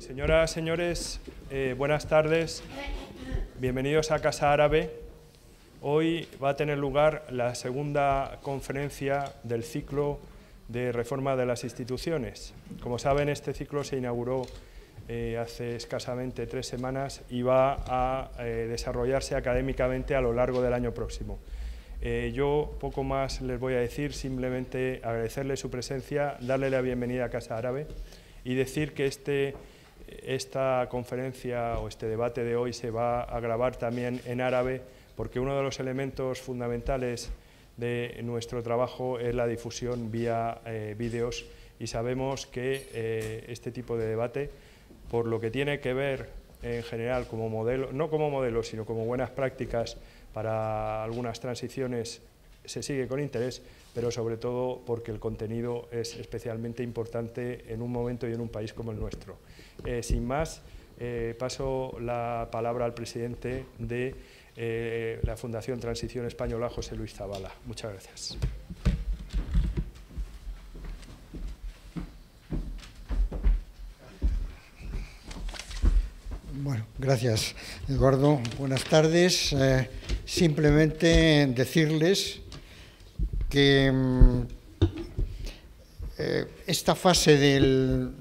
Señoras, señores, eh, buenas tardes. Bienvenidos a Casa Árabe. Hoy va a tener lugar la segunda conferencia del ciclo de reforma de las instituciones. Como saben, este ciclo se inauguró eh, hace escasamente tres semanas y va a eh, desarrollarse académicamente a lo largo del año próximo. yo poco más les voy a decir, simplemente agradecerle su presencia, darle la bienvenida a Casa Árabe y decir que este esta conferencia o este debate de hoy se va a grabar también en árabe porque uno de los elementos fundamentales de nuestro trabajo es la difusión vía eh, vídeos y sabemos que eh, este tipo de debate, por lo que tiene que ver en general como modelo, no como modelo, sino como buenas prácticas para algunas transiciones se sigue con interés, pero sobre todo porque el contenido es especialmente importante en un momento y en un país como el nuestro. Eh, sin más, eh, paso la palabra al presidente de eh, la Fundación Transición Española, José Luis Zavala. Muchas gracias. Bueno, gracias Eduardo. Buenas tardes. simplemente decirles que mm, eh, esta fase del,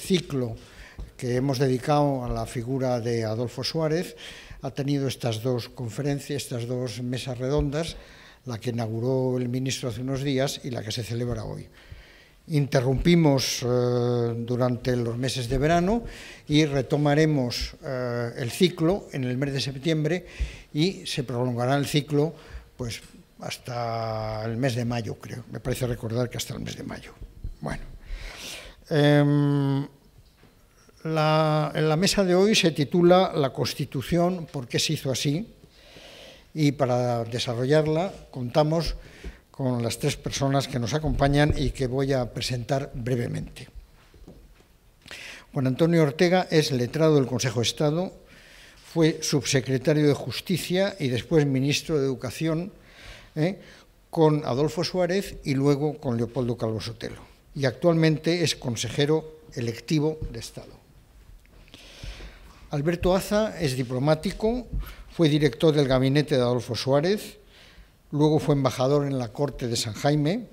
ciclo que hemos dedicado a la figura de Adolfo Suárez ha tenido estas dos conferencias, estas dos mesas redondas, la que inauguró el ministro hace unos días y la que se celebra hoy. Interrumpimos eh, durante los meses de verano y retomaremos eh, el ciclo en el mes de septiembre y se prolongará el ciclo pues hasta el mes de mayo, creo. Me parece recordar que hasta el mes de mayo. Bueno. Em, en la mesa de hoy se titula La Constitución, ¿por qué se hizo así? Y para desarrollarla contamos con las tres personas que nos acompañan y que voy a presentar brevemente. Juan Antonio Ortega es letrado del Consejo de Estado, fue subsecretario de Justicia y después ministro de Educación ¿eh? con Adolfo Suárez y luego con Leopoldo Calvo Sotelo. Y actualmente es consejero electivo de Estado. Alberto Aza es diplomático, fue director del gabinete de Adolfo Suárez, luego fue embajador en la Corte de San Jaime,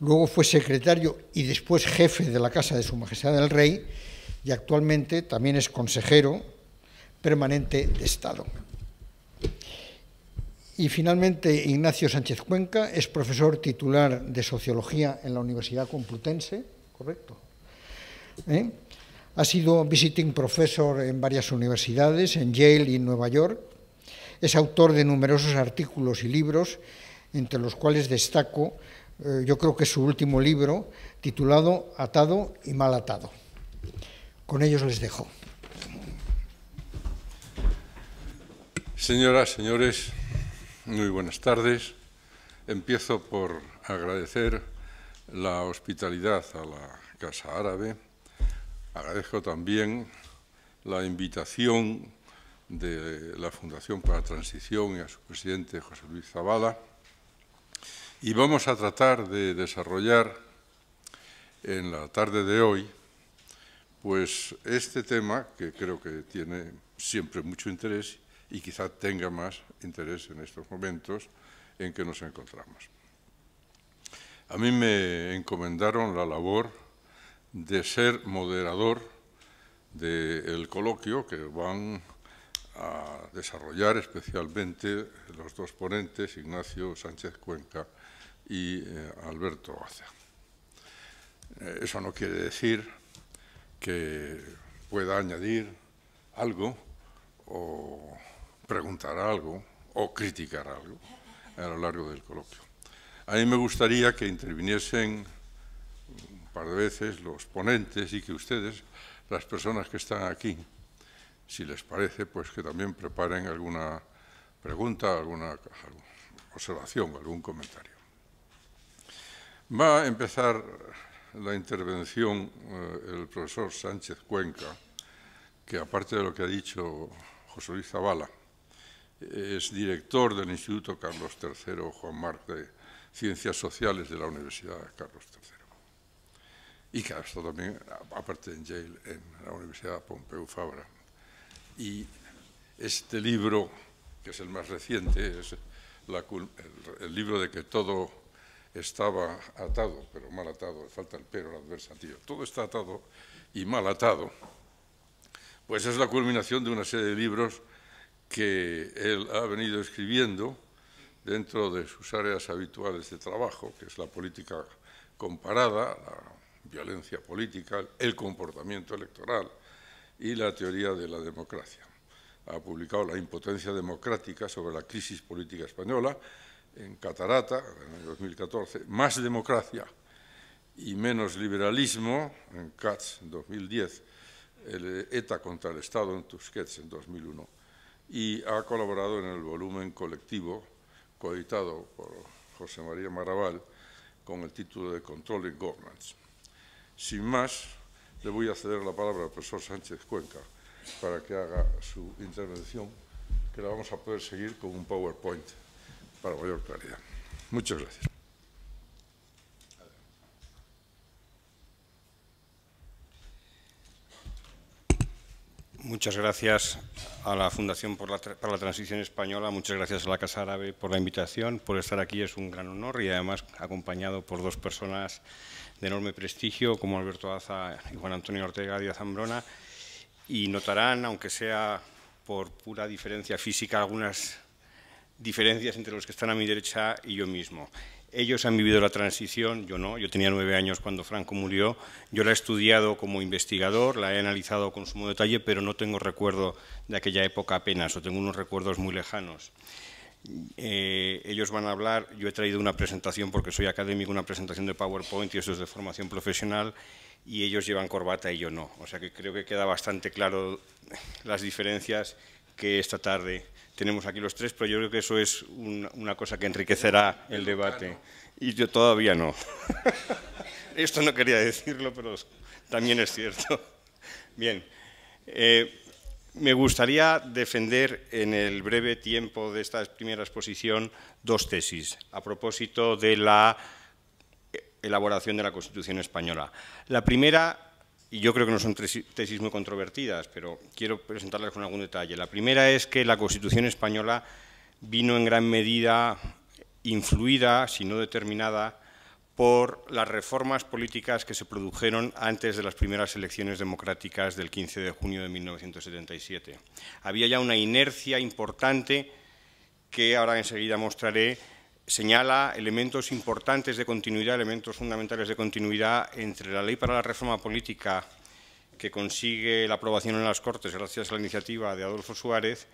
luego fue secretario y después jefe de la Casa de Su Majestad el Rey y actualmente también es consejero permanente de Estado. Y finalmente, Ignacio Sánchez Cuenca es profesor titular de Sociología en la Universidad Complutense, correcto. ¿Eh? Ha sido visiting professor en varias universidades, en Yale y en Nueva York. Es autor de numerosos artículos y libros, entre los cuales destaco, eh, yo creo que su último libro, titulado Atado y Mal Atado. Con ellos les dejo. Señoras, señores. Muy buenas tardes. Empiezo por agradecer la hospitalidad a la Casa Árabe. Agradezco también la invitación de la Fundación para la Transición y a su presidente José Luis Zavala. Y vamos a tratar de desarrollar en la tarde de hoy pues este tema que creo que tiene siempre mucho interés y quizá tenga más interés en estos momentos en que nos encontramos. A mí me encomendaron la labor de ser moderador del coloquio que van a desarrollar especialmente los dos ponentes, Ignacio Sánchez Cuenca y eh, Alberto Oza. Eh, eso no quiere decir que pueda añadir algo preguntar algo o criticar algo a lo largo del coloquio. A mí me gustaría que interviniesen un par de veces los ponentes y que ustedes, las personas que están aquí, si les parece, pues que también preparen alguna pregunta, alguna observación, algún comentario. Va a empezar la intervención eh, el profesor Sánchez Cuenca, que aparte de lo que ha dicho José Luis Zavala, es director del Instituto Carlos III Juan Marc de Ciencias Sociales de la Universidad Carlos III. Y que ha estado también, aparte en Yale, en la Universidad Pompeu Fabra. Y este libro, que es el más reciente, es el, libro de que todo estaba atado, pero mal atado, falta el pero, al adversario Todo está atado y mal atado. Pues es la culminación de una serie de libros que él ha venido escribiendo dentro de sus áreas habituales de trabajo, que es la política comparada, la violencia política, el comportamiento electoral y la teoría de la democracia. Ha publicado La impotencia democrática sobre la crisis política española en Catarata, en el 2014, Más democracia y menos liberalismo, en Katz, en 2010, ETA e contra el Estado en Tusquets, en 2001 y ha colaborado en el volumen colectivo coeditado por José María Maraval con el título de Control y Governance. Sin más, le voy a ceder la palabra al profesor Sánchez Cuenca para que haga su intervención, que la vamos a poder seguir con un PowerPoint para mayor claridad. Muchas gracias. Muchas gracias a la Fundación por la, para la Transición Española, muchas gracias a la Casa Árabe por la invitación, por estar aquí es un gran honor y además acompañado por dos personas de enorme prestigio como Alberto Aza y Juan Antonio Ortega Díaz Zambrona y notarán, aunque sea por pura diferencia física, algunas diferencias entre los que están a mi derecha y yo mismo. Ellos han vivido la transición, yo no. Yo tenía nueve años cuando Franco murió. Yo la he estudiado como investigador, la he analizado con sumo detalle, pero no tengo recuerdo de aquella época apenas, o tengo unos recuerdos muy lejanos. Eh, ellos van a hablar, yo he traído una presentación porque soy académico, una presentación de PowerPoint y eso es de formación profesional y ellos llevan corbata y yo no. O sea que creo que queda bastante claro las diferencias que esta tarde tenemos aquí los tres, pero yo creo que eso es una cosa que enriquecerá el debate. Y yo todavía no. Esto no quería decirlo, pero también es cierto. Bien, eh, me gustaría defender en el breve tiempo de esta primera exposición dos tesis a propósito de la elaboración de la Constitución española. La primera y yo creo que no son tesis muy controvertidas, pero quiero presentarlas con algún detalle. La primera es que la Constitución española vino en gran medida influida, si no determinada, por las reformas políticas que se produjeron antes de las primeras elecciones democráticas del 15 de junio de 1977. Había ya una inercia importante que ahora enseguida mostraré señala elementos importantes de continuidad, elementos fundamentales de continuidad entre la ley para la reforma política que consigue la aprobación en las Cortes gracias a la iniciativa de Adolfo Suárez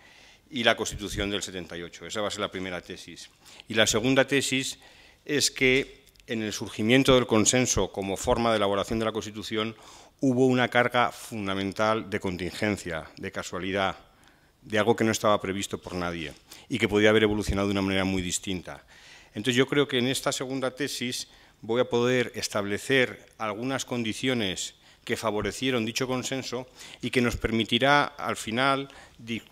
y la Constitución del 78. Esa va a ser la primera tesis. Y la segunda tesis es que en el surgimiento del consenso como forma de elaboración de la Constitución hubo una carga fundamental de contingencia, de casualidad, de algo que no estaba previsto por nadie y que podía haber evolucionado de una manera muy distinta. Entonces yo creo que en esta segunda tesis voy a poder establecer algunas condiciones que favorecieron dicho consenso y que nos permitirá al final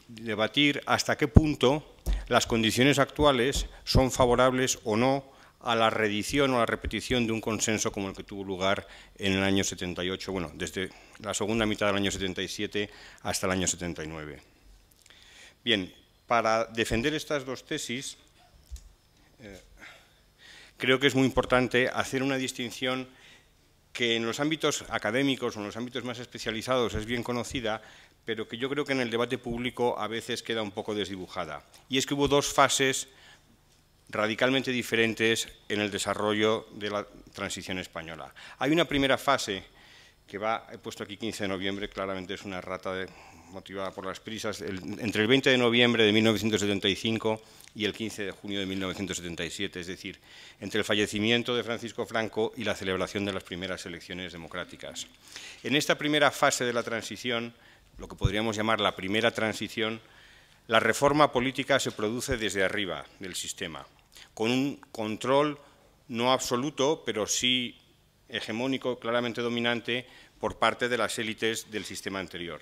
debatir hasta qué punto las condiciones actuales son favorables o no a la reedición o a la repetición de un consenso como el que tuvo lugar en el año 78, bueno, desde la segunda mitad del año 77 hasta el año 79. Bien, para defender estas dos tesis, eh, creo que es muy importante hacer una distinción que en los ámbitos académicos o en los ámbitos más especializados es bien conocida, pero que yo creo que en el debate público a veces queda un poco desdibujada. Y es que hubo dos fases radicalmente diferentes en el desarrollo de la transición española. Hay una primera fase que va, he puesto aquí 15 de noviembre, claramente es una rata de, motivada por las prisas, entre el 20 de noviembre de 1975 y el 15 de junio de 1977, es decir, entre el fallecimiento de Francisco Franco y la celebración de las primeras elecciones democráticas. En esta primera fase de la transición, lo que podríamos llamar la primera transición, la reforma política se produce desde arriba del sistema, con un control no absoluto, pero sí hegemónico, claramente dominante, por parte de las élites del sistema anterior.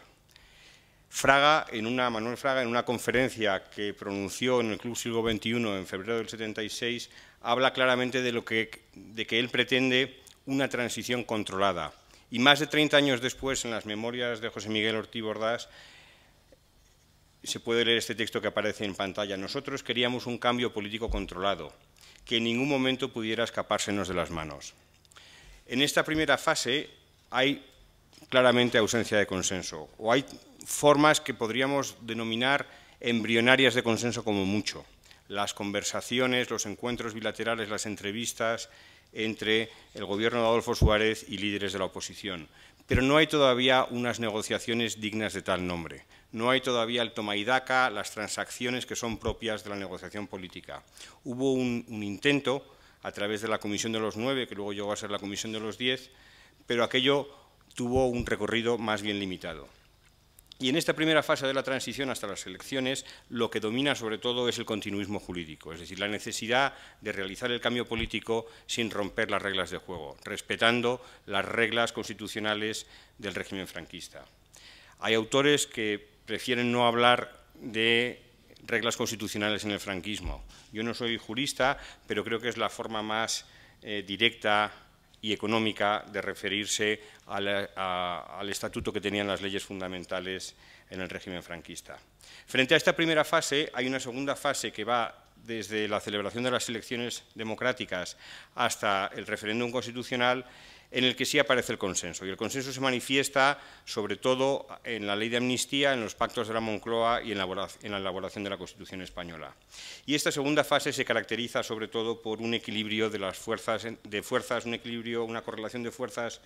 Fraga, en una, Manuel Fraga, en una conferencia que pronunció en el Club Siglo XXI en febrero del 76, habla claramente de, lo que, de que él pretende una transición controlada. Y más de 30 años después, en las memorias de José Miguel Ortiz Bordás se puede leer este texto que aparece en pantalla. Nosotros queríamos un cambio político controlado, que en ningún momento pudiera escapársenos de las manos. En esta primera fase hay claramente ausencia de consenso, o hay formas que podríamos denominar embrionarias de consenso como mucho. Las conversaciones, los encuentros bilaterales, las entrevistas entre el gobierno de Adolfo Suárez y líderes de la oposición. Pero no hay todavía unas negociaciones dignas de tal nombre. No hay todavía el toma y daca, las transacciones que son propias de la negociación política. Hubo un, un intento a través de la Comisión de los Nueve, que luego llegó a ser la Comisión de los Diez, pero aquello tuvo un recorrido más bien limitado. Y en esta primera fase de la transición hasta las elecciones, lo que domina sobre todo es el continuismo jurídico, es decir, la necesidad de realizar el cambio político sin romper las reglas de juego, respetando las reglas constitucionales del régimen franquista. Hay autores que prefieren no hablar de reglas constitucionales en el franquismo. Yo no soy jurista, pero creo que es la forma más eh, directa y económica de referirse al, estatuto que tenían las leyes fundamentales en el régimen franquista. Frente a esta primera fase, hay una segunda fase que va desde la celebración de las elecciones democráticas hasta el referéndum constitucional en el que sí aparece el consenso. Y el consenso se manifiesta sobre todo en la ley de amnistía, en los pactos de la Moncloa y en la elaboración de la Constitución española. Y esta segunda fase se caracteriza sobre todo por un equilibrio de las fuerzas, de fuerzas un equilibrio, una correlación de fuerzas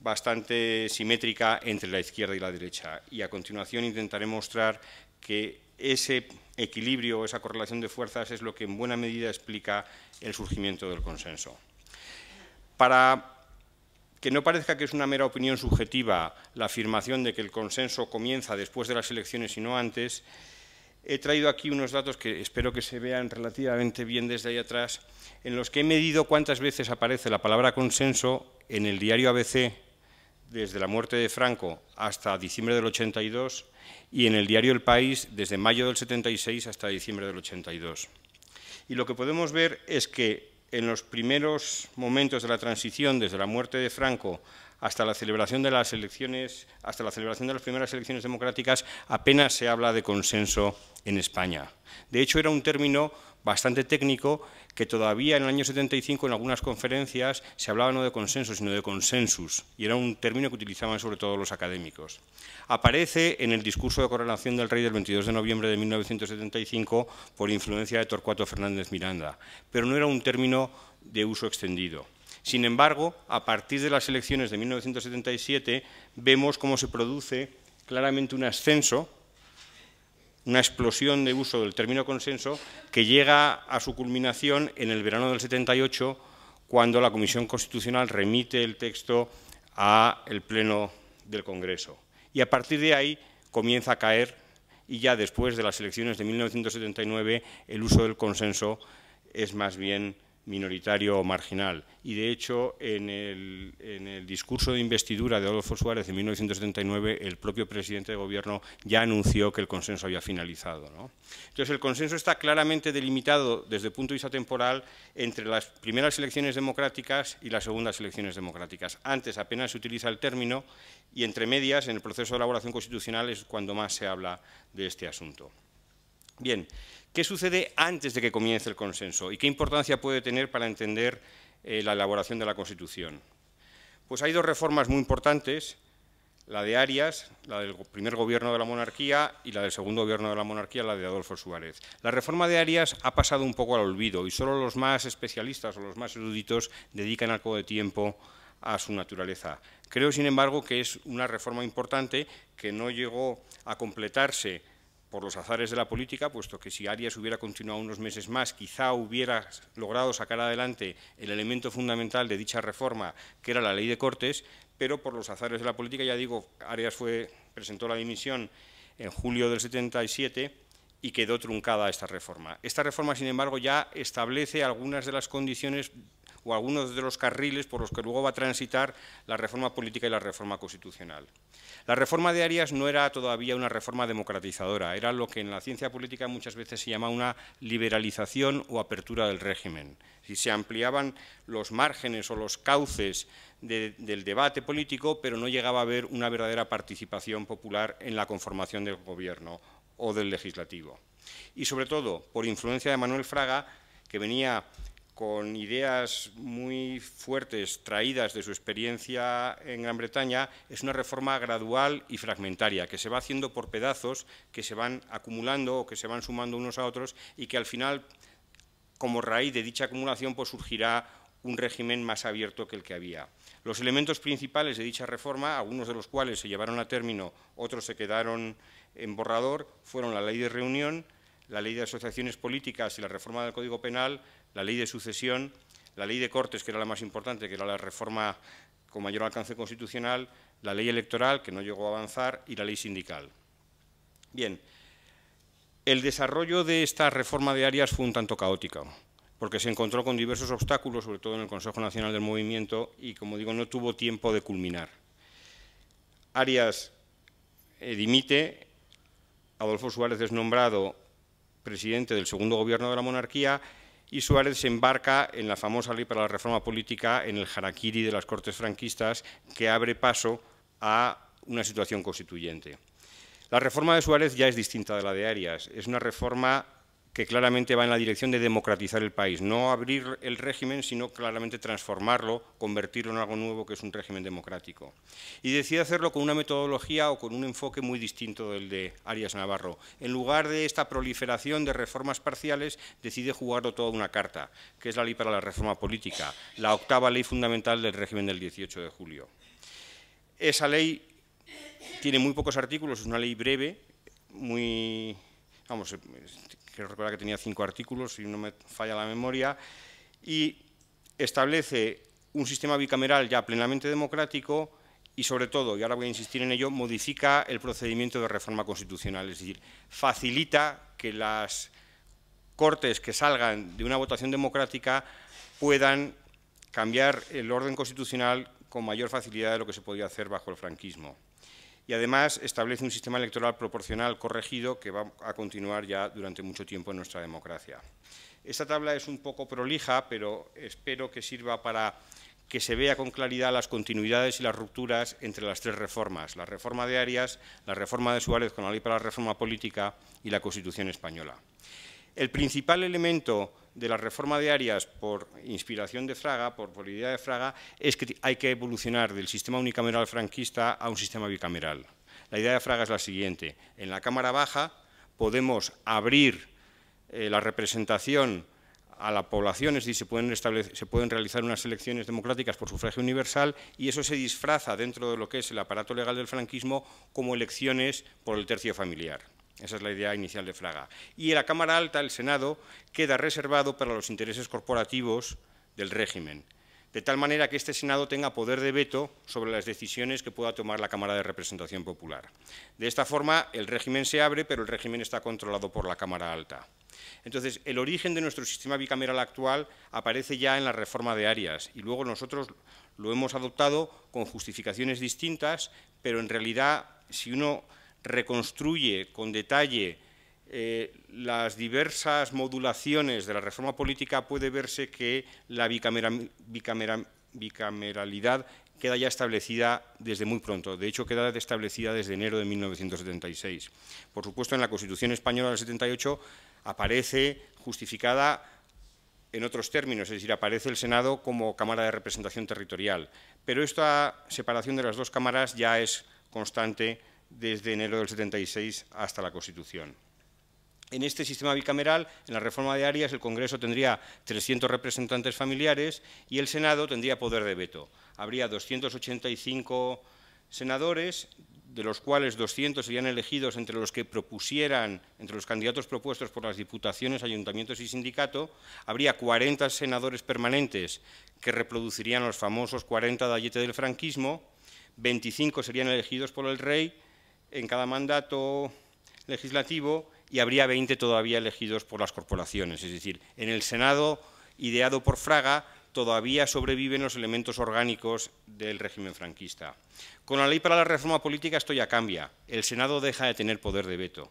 bastante simétrica entre la izquierda y la derecha. Y a continuación intentaré mostrar que ese equilibrio, esa correlación de fuerzas es lo que en buena medida explica el surgimiento del consenso. Para que no parezca que es una mera opinión subjetiva la afirmación de que el consenso comienza después de las elecciones y no antes, he traído aquí unos datos que espero que se vean relativamente bien desde ahí atrás, en los que he medido cuántas veces aparece la palabra consenso en el diario ABC desde la muerte de Franco hasta diciembre del 82 y en el diario El País desde mayo del 76 hasta diciembre del 82. Y lo que podemos ver es que en los primeros momentos de la transición, desde la muerte de Franco hasta la celebración de las elecciones, hasta la celebración de las primeras elecciones democráticas, apenas se habla de consenso en España. De hecho, era un término bastante técnico que todavía en el año 75 en algunas conferencias se hablaba no de consenso, sino de consensus, y era un término que utilizaban sobre todo los académicos. Aparece en el discurso de correlación del rey del 22 de noviembre de 1975 por influencia de Torcuato Fernández Miranda, pero no era un término de uso extendido. Sin embargo, a partir de las elecciones de 1977 vemos cómo se produce claramente un ascenso una explosión de uso del término consenso que llega a su culminación en el verano del 78, cuando la Comisión Constitucional remite el texto al Pleno del Congreso. Y a partir de ahí comienza a caer, y ya después de las elecciones de 1979, el uso del consenso es más bien minoritario o marginal. Y de hecho, en el, discurso de investidura de Adolfo Suárez en 1979, el propio presidente de gobierno ya anunció que el consenso había finalizado. Entonces, el consenso está claramente delimitado desde el punto de vista temporal entre las primeras elecciones democráticas y las segundas elecciones democráticas. Antes apenas se utiliza el término y entre medias, en el proceso de elaboración constitucional, es cuando más se habla de este asunto. Bien, ¿Qué sucede antes de que comience el consenso y qué importancia puede tener para entender eh, la elaboración de la Constitución? Pues hay dos reformas muy importantes, la de Arias, la del primer gobierno de la monarquía, y la del segundo gobierno de la monarquía, la de Adolfo Suárez. La reforma de Arias ha pasado un poco al olvido y solo los más especialistas o los más eruditos dedican algo de tiempo a su naturaleza. Creo, sin embargo, que es una reforma importante que no llegó a completarse por los azares de la política, puesto que si Arias hubiera continuado unos meses más, quizá hubiera logrado sacar adelante el elemento fundamental de dicha reforma, que era la ley de Cortes, pero por los azares de la política, ya digo, Arias fue, presentó la dimisión en julio del 77 y quedó truncada esta reforma. Esta reforma, sin embargo, ya establece algunas de las condiciones o algunos de los carriles por los que luego va a transitar la reforma política y la reforma constitucional. La reforma de Arias no era todavía una reforma democratizadora, era lo que en la ciencia política muchas veces se llama una liberalización o apertura del régimen. Si se ampliaban los márgenes o los cauces del debate político, pero no llegaba a haber una verdadera participación popular en la conformación del gobierno o del legislativo. Y sobre todo, por influencia de Manuel Fraga, que venía con ideas muy fuertes traídas de su experiencia en Gran Bretaña, es una reforma gradual y fragmentaria, que se va haciendo por pedazos, que se van acumulando o que se van sumando unos a otros y que al final, como raíz de dicha acumulación, pues surgirá un régimen más abierto que el que había. Los elementos principales de dicha reforma, algunos de los cuales se llevaron a término, otros se quedaron en borrador, fueron la ley de reunión, la ley de asociaciones políticas y la reforma del Código Penal, la ley de sucesión, la ley de cortes, que era la más importante, que era la reforma con mayor alcance constitucional, la ley electoral, que no llegó a avanzar, y la ley sindical. Bien, el desarrollo de esta reforma de Arias fue un tanto caótico, porque se encontró con diversos obstáculos, sobre todo en el Consejo Nacional del Movimiento, y, como digo, no tuvo tiempo de culminar. Arias dimite, Adolfo Suárez es nombrado presidente del segundo gobierno de la monarquía y Suárez se embarca en la famosa ley para la reforma política, en el harakiri de las Cortes franquistas, que abre paso a una situación constituyente. La reforma de Suárez ya es distinta de la de Arias, es una reforma que claramente va en la dirección de democratizar el país, no abrir el régimen, sino claramente transformarlo, convertirlo en algo nuevo que es un régimen democrático. Y decide hacerlo con una metodología o con un enfoque muy distinto del de Arias Navarro. En lugar de esta proliferación de reformas parciales, decide jugarlo toda una carta, que es la ley para la reforma política, la octava ley fundamental del régimen del 18 de julio. Esa ley tiene muy pocos artículos, es una ley breve, muy... Vamos, que recuerda que tenía cinco artículos, si no me falla la memoria, y establece un sistema bicameral ya plenamente democrático y, sobre todo, y ahora voy a insistir en ello, modifica el procedimiento de reforma constitucional, es decir, facilita que las cortes que salgan de una votación democrática puedan cambiar el orden constitucional con mayor facilidad de lo que se podía hacer bajo el franquismo y además establece un sistema electoral proporcional corregido que va a continuar ya durante mucho tiempo en nuestra democracia. Esta tabla es un poco prolija, pero espero que sirva para que se vea con claridad las continuidades y las rupturas entre las tres reformas, la reforma de Arias, la reforma de Suárez con la ley para la reforma política y la Constitución española. El principal elemento de la reforma de Arias por inspiración de Fraga, por, por idea de Fraga, es que hay que evolucionar del sistema unicameral franquista a un sistema bicameral. La idea de Fraga es la siguiente. En la Cámara Baja podemos abrir eh, la representación a la población, es decir, se pueden, realizar unas elecciones democráticas por sufragio universal y eso se disfraza dentro de lo que es el aparato legal del franquismo como elecciones por el tercio familiar. Esa es la idea inicial de Fraga. Y la Cámara Alta, el Senado, queda reservado para los intereses corporativos del régimen, de tal manera que este Senado tenga poder de veto sobre las decisiones que pueda tomar la Cámara de Representación Popular. De esta forma, el régimen se abre, pero el régimen está controlado por la Cámara Alta. Entonces, el origen de nuestro sistema bicameral actual aparece ya en la reforma de Arias y luego nosotros lo hemos adoptado con justificaciones distintas, pero en realidad, si uno reconstruye con detalle eh, las diversas modulaciones de la reforma política, puede verse que la bicameralidad queda ya establecida desde muy pronto. De hecho, queda establecida desde enero de 1976. Por supuesto, en la Constitución española del 78 aparece justificada en otros términos, es decir, aparece el Senado como Cámara de Representación Territorial. Pero esta separación de las dos cámaras ya es constante desde enero del 76 hasta la Constitución. En este sistema bicameral, en la reforma de Arias, el Congreso tendría 300 representantes familiares y el Senado tendría poder de veto. Habría 285 senadores, de los cuales 200 serían elegidos entre los que propusieran, entre los candidatos propuestos por las diputaciones, ayuntamientos y sindicato, habría 40 senadores permanentes que reproducirían los famosos 40 galletes del franquismo, 25 serían elegidos por el rey, en cada mandato legislativo y habría 20 todavía elegidos por las corporaciones. Es decir, en el Senado, ideado por Fraga, todavía sobreviven los elementos orgánicos del régimen franquista. Con la ley para la reforma política esto ya cambia. El Senado deja de tener poder de veto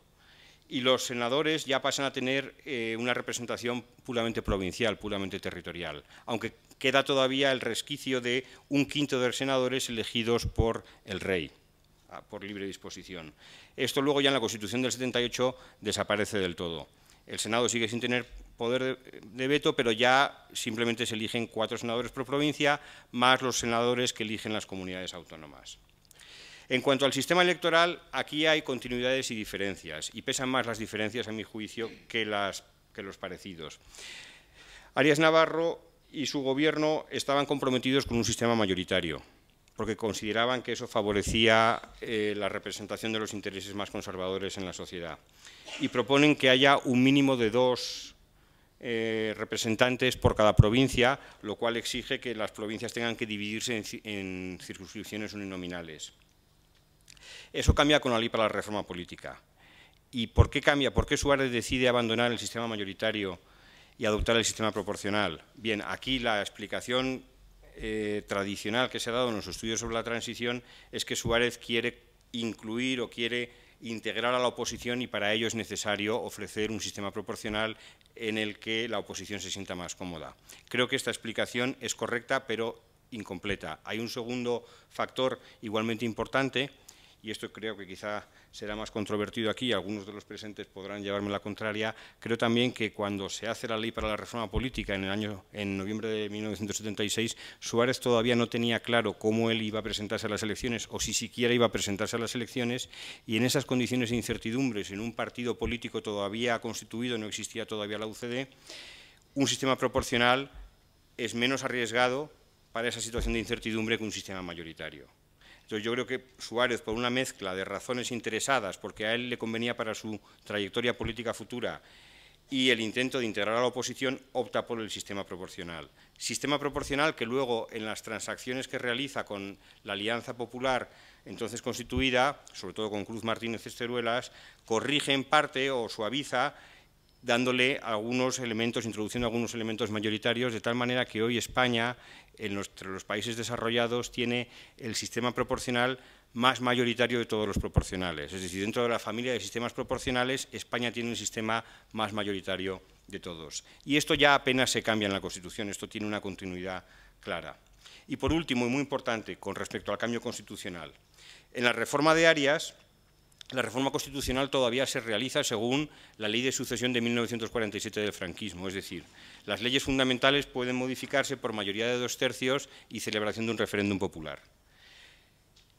y los senadores ya pasan a tener eh, una representación puramente provincial, puramente territorial, aunque queda todavía el resquicio de un quinto de los senadores elegidos por el rey por libre disposición. Esto luego ya en la Constitución del 78 desaparece del todo. El Senado sigue sin tener poder de, veto, pero ya simplemente se eligen cuatro senadores por provincia, más los senadores que eligen las comunidades autónomas. En cuanto al sistema electoral, aquí hay continuidades y diferencias, y pesan más las diferencias, a mi juicio, que, las, que los parecidos. Arias Navarro y su gobierno estaban comprometidos con un sistema mayoritario porque consideraban que eso favorecía eh, la representación de los intereses más conservadores en la sociedad. Y proponen que haya un mínimo de dos eh, representantes por cada provincia, lo cual exige que las provincias tengan que dividirse en, en circunscripciones uninominales. Eso cambia con la ley para la reforma política. ¿Y por qué cambia? ¿Por qué Suárez decide abandonar el sistema mayoritario y adoptar el sistema proporcional? Bien, aquí la explicación eh, tradicional que se ha dado en los estudios sobre la transición es que Suárez quiere incluir o quiere integrar a la oposición y para ello es necesario ofrecer un sistema proporcional en el que la oposición se sienta más cómoda. Creo que esta explicación es correcta, pero incompleta. Hay un segundo factor igualmente importante y esto creo que quizá será más controvertido aquí, algunos de los presentes podrán llevarme la contraria, creo también que cuando se hace la ley para la reforma política en, el año, en noviembre de 1976, Suárez todavía no tenía claro cómo él iba a presentarse a las elecciones o si siquiera iba a presentarse a las elecciones y en esas condiciones de incertidumbres, en un partido político todavía constituido, no existía todavía la UCD, un sistema proporcional es menos arriesgado para esa situación de incertidumbre que un sistema mayoritario yo creo que Suárez, por una mezcla de razones interesadas, porque a él le convenía para su trayectoria política futura, y el intento de integrar a la oposición, opta por el sistema proporcional. Sistema proporcional que luego en las transacciones que realiza con la Alianza Popular entonces constituida, sobre todo con Cruz Martínez Esteruelas, corrige en parte o suaviza dándole algunos elementos, introduciendo algunos elementos mayoritarios, de tal manera que hoy España, entre los, países desarrollados, tiene el sistema proporcional más mayoritario de todos los proporcionales. Es decir, dentro de la familia de sistemas proporcionales, España tiene el sistema más mayoritario de todos. Y esto ya apenas se cambia en la Constitución, esto tiene una continuidad clara. Y por último, y muy importante, con respecto al cambio constitucional, en la reforma de Arias la reforma constitucional todavía se realiza según la ley de sucesión de 1947 del franquismo, es decir, las leyes fundamentales pueden modificarse por mayoría de dos tercios y celebración de un referéndum popular.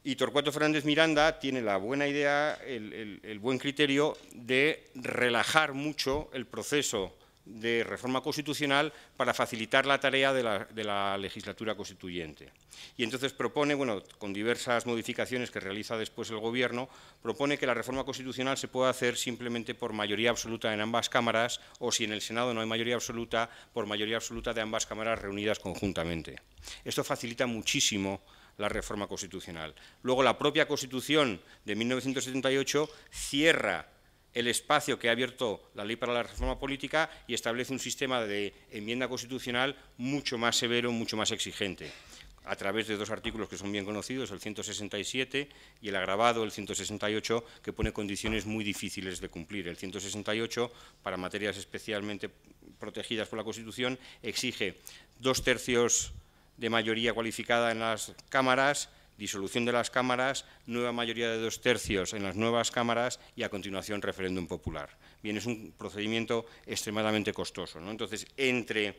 Y Torcuato Fernández Miranda tiene la buena idea, el, el buen criterio de relajar mucho el proceso de reforma constitucional para facilitar la tarea de la, legislatura constituyente. Y entonces propone, bueno, con diversas modificaciones que realiza después el Gobierno, propone que la reforma constitucional se pueda hacer simplemente por mayoría absoluta en ambas cámaras o, si en el Senado no hay mayoría absoluta, por mayoría absoluta de ambas cámaras reunidas conjuntamente. Esto facilita muchísimo la reforma constitucional. Luego, la propia Constitución de 1978 cierra el espacio que ha abierto la ley para la reforma política y establece un sistema de enmienda constitucional mucho más severo, mucho más exigente, a través de dos artículos que son bien conocidos, el 167 y el agravado, el 168, que pone condiciones muy difíciles de cumplir. El 168, para materias especialmente protegidas por la Constitución, exige dos tercios de mayoría cualificada en las cámaras, disolución de las cámaras, nueva mayoría de dos tercios en las nuevas cámaras y a continuación referéndum popular. Bien, es un procedimiento extremadamente costoso. ¿no? Entonces, entre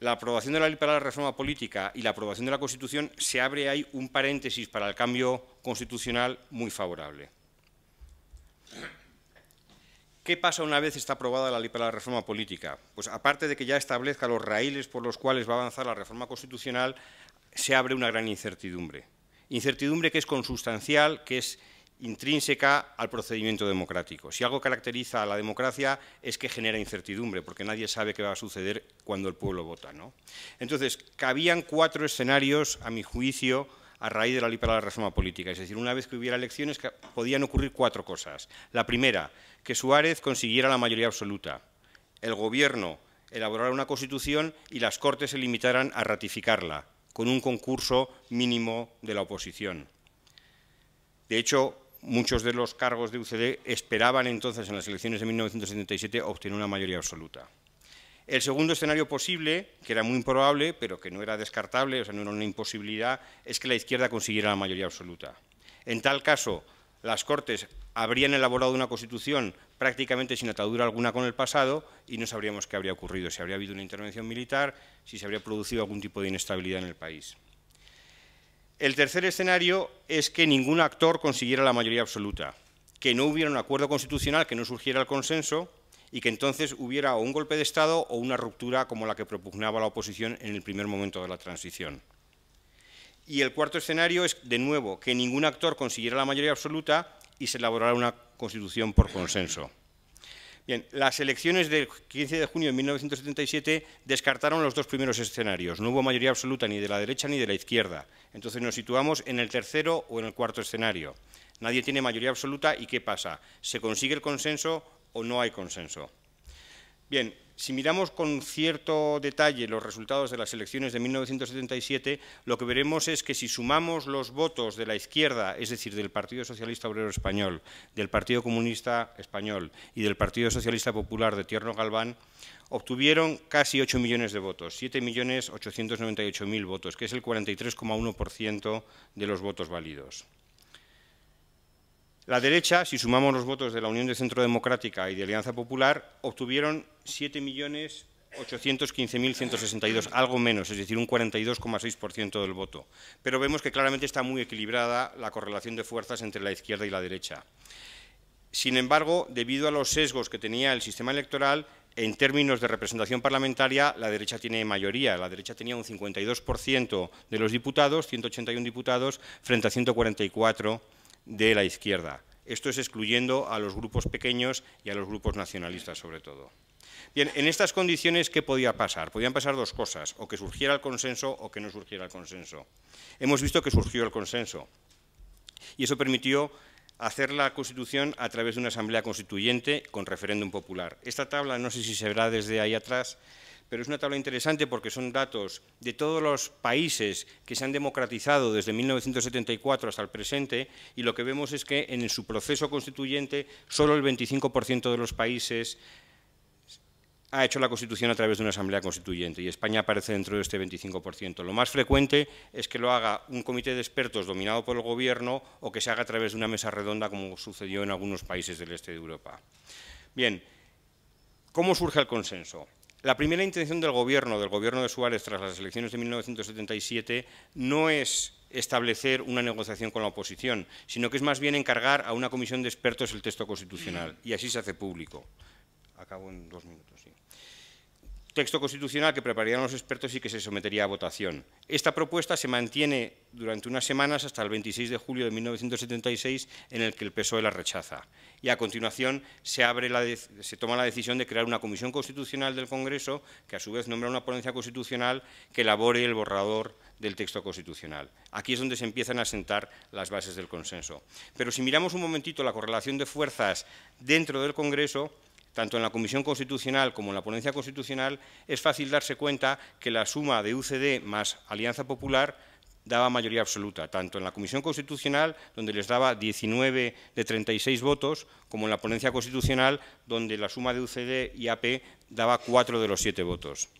la aprobación de la ley para la reforma política y la aprobación de la Constitución se abre ahí un paréntesis para el cambio constitucional muy favorable. ¿Qué pasa una vez está aprobada la ley para la reforma política? Pues aparte de que ya establezca los raíles por los cuales va a avanzar la reforma constitucional, se abre una gran incertidumbre. Incertidumbre que es consustancial, que es intrínseca al procedimiento democrático. Si algo caracteriza a la democracia es que genera incertidumbre, porque nadie sabe qué va a suceder cuando el pueblo vota. ¿no? Entonces, cabían cuatro escenarios, a mi juicio, a raíz de la ley para la reforma política. Es decir, una vez que hubiera elecciones podían ocurrir cuatro cosas. La primera, que Suárez consiguiera la mayoría absoluta. El gobierno elaborara una constitución y las Cortes se limitaran a ratificarla con un concurso mínimo de la oposición. De hecho, muchos de los cargos de UCD esperaban entonces en las elecciones de 1977 obtener una mayoría absoluta. El segundo escenario posible, que era muy improbable, pero que no era descartable, o sea, no era una imposibilidad, es que la izquierda consiguiera la mayoría absoluta. En tal caso, las Cortes habrían elaborado una Constitución prácticamente sin atadura alguna con el pasado y no sabríamos qué habría ocurrido, si habría habido una intervención militar, si se habría producido algún tipo de inestabilidad en el país. El tercer escenario es que ningún actor consiguiera la mayoría absoluta, que no hubiera un acuerdo constitucional, que no surgiera el consenso y que entonces hubiera o un golpe de Estado o una ruptura como la que propugnaba la oposición en el primer momento de la transición. Y el cuarto escenario es, de nuevo, que ningún actor consiguiera la mayoría absoluta y se elaborara una constitución por consenso. Bien, las elecciones del 15 de junio de 1977 descartaron los dos primeros escenarios. No hubo mayoría absoluta ni de la derecha ni de la izquierda. Entonces nos situamos en el tercero o en el cuarto escenario. Nadie tiene mayoría absoluta y ¿qué pasa? ¿Se consigue el consenso o no hay consenso? Bien, si miramos con cierto detalle los resultados de las elecciones de 1977, lo que veremos es que si sumamos los votos de la izquierda, es decir, del Partido Socialista Obrero Español, del Partido Comunista Español y del Partido Socialista Popular de Tierno Galván, obtuvieron casi 8 millones de votos, 7.898.000 votos, que es el 43,1% de los votos válidos. La derecha, si sumamos los votos de la Unión de Centro Democrática y de Alianza Popular, obtuvieron 7.815.162, algo menos, es decir, un 42,6% del voto. Pero vemos que claramente está muy equilibrada la correlación de fuerzas entre la izquierda y la derecha. Sin embargo, debido a los sesgos que tenía el sistema electoral, en términos de representación parlamentaria, la derecha tiene mayoría. La derecha tenía un 52% de los diputados, 181 diputados, frente a 144 de la izquierda. Esto es excluyendo a los grupos pequeños y a los grupos nacionalistas, sobre todo. Bien, en estas condiciones, ¿qué podía pasar? Podían pasar dos cosas, o que surgiera el consenso o que no surgiera el consenso. Hemos visto que surgió el consenso, y eso permitió hacer la Constitución a través de una Asamblea Constituyente con referéndum popular. Esta tabla, no sé si se verá desde ahí atrás, pero es una tabla interesante porque son datos de todos los países que se han democratizado desde 1974 hasta el presente y lo que vemos es que en su proceso constituyente solo el 25% de los países ha hecho la Constitución a través de una Asamblea Constituyente y España aparece dentro de este 25%. Lo más frecuente es que lo haga un comité de expertos dominado por el Gobierno o que se haga a través de una mesa redonda como sucedió en algunos países del este de Europa. Bien, ¿cómo surge el consenso? La primera intención del Gobierno, del Gobierno de Suárez tras las elecciones de 1977, no es establecer una negociación con la oposición, sino que es más bien encargar a una comisión de expertos el texto constitucional, y así se hace público. Acabo en dos minutos texto constitucional que prepararían los expertos y que se sometería a votación. Esta propuesta se mantiene durante unas semanas hasta el 26 de julio de 1976, en el que el PSOE la rechaza. Y a continuación se, se toma la decisión de crear una comisión constitucional del Congreso, que a su vez nombra una ponencia constitucional que elabore el borrador del texto constitucional. Aquí es donde se empiezan a sentar las bases del consenso. Pero si miramos un momentito la correlación de fuerzas dentro del Congreso, tanto en la Comisión Constitucional como en la Ponencia Constitucional, es fácil darse cuenta que la suma de UCD más Alianza Popular daba mayoría absoluta, tanto en la Comisión Constitucional, donde les daba 19 de 36 votos, como en la Ponencia Constitucional, donde la suma de UCD y AP daba 4 de los 7 votos.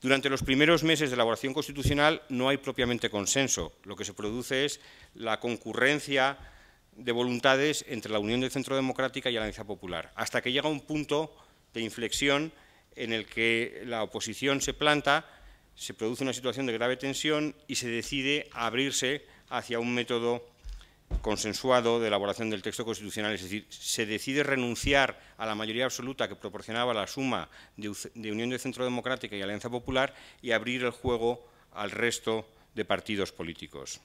Durante los primeros meses de elaboración constitucional no hay propiamente consenso, lo que se produce es la concurrencia de voluntades entre la Unión del Centro Democrática y la Alianza Popular, hasta que llega un punto de inflexión en el que la oposición se planta, se produce una situación de grave tensión y se decide abrirse hacia un método consensuado de elaboración del texto constitucional, es decir, se decide renunciar a la mayoría absoluta que proporcionaba la suma de, Unión de Centro Democrática y Alianza Popular y abrir el juego al resto de partidos políticos.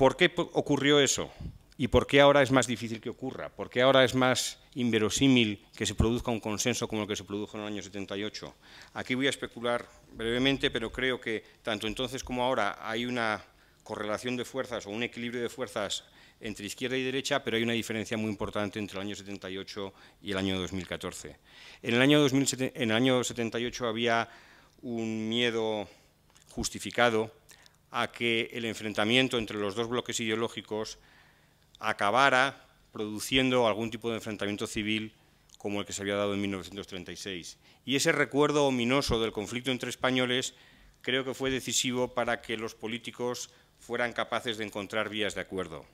¿Por qué ocurrió eso? ¿Y por qué ahora es más difícil que ocurra? ¿Por qué ahora es más inverosímil que se produzca un consenso como el que se produjo en el año 78? Aquí voy a especular brevemente, pero creo que tanto entonces como ahora hay una correlación de fuerzas o un equilibrio de fuerzas entre izquierda y derecha, pero hay una diferencia muy importante entre el año 78 y el año 2014. En el año, en el año 78 había un miedo justificado a que el enfrentamiento entre los dos bloques ideológicos acabara produciendo algún tipo de enfrentamiento civil como el que se había dado en 1936. Y ese recuerdo ominoso del conflicto entre españoles creo que fue decisivo para que los políticos fueran capaces de encontrar vías de acuerdo.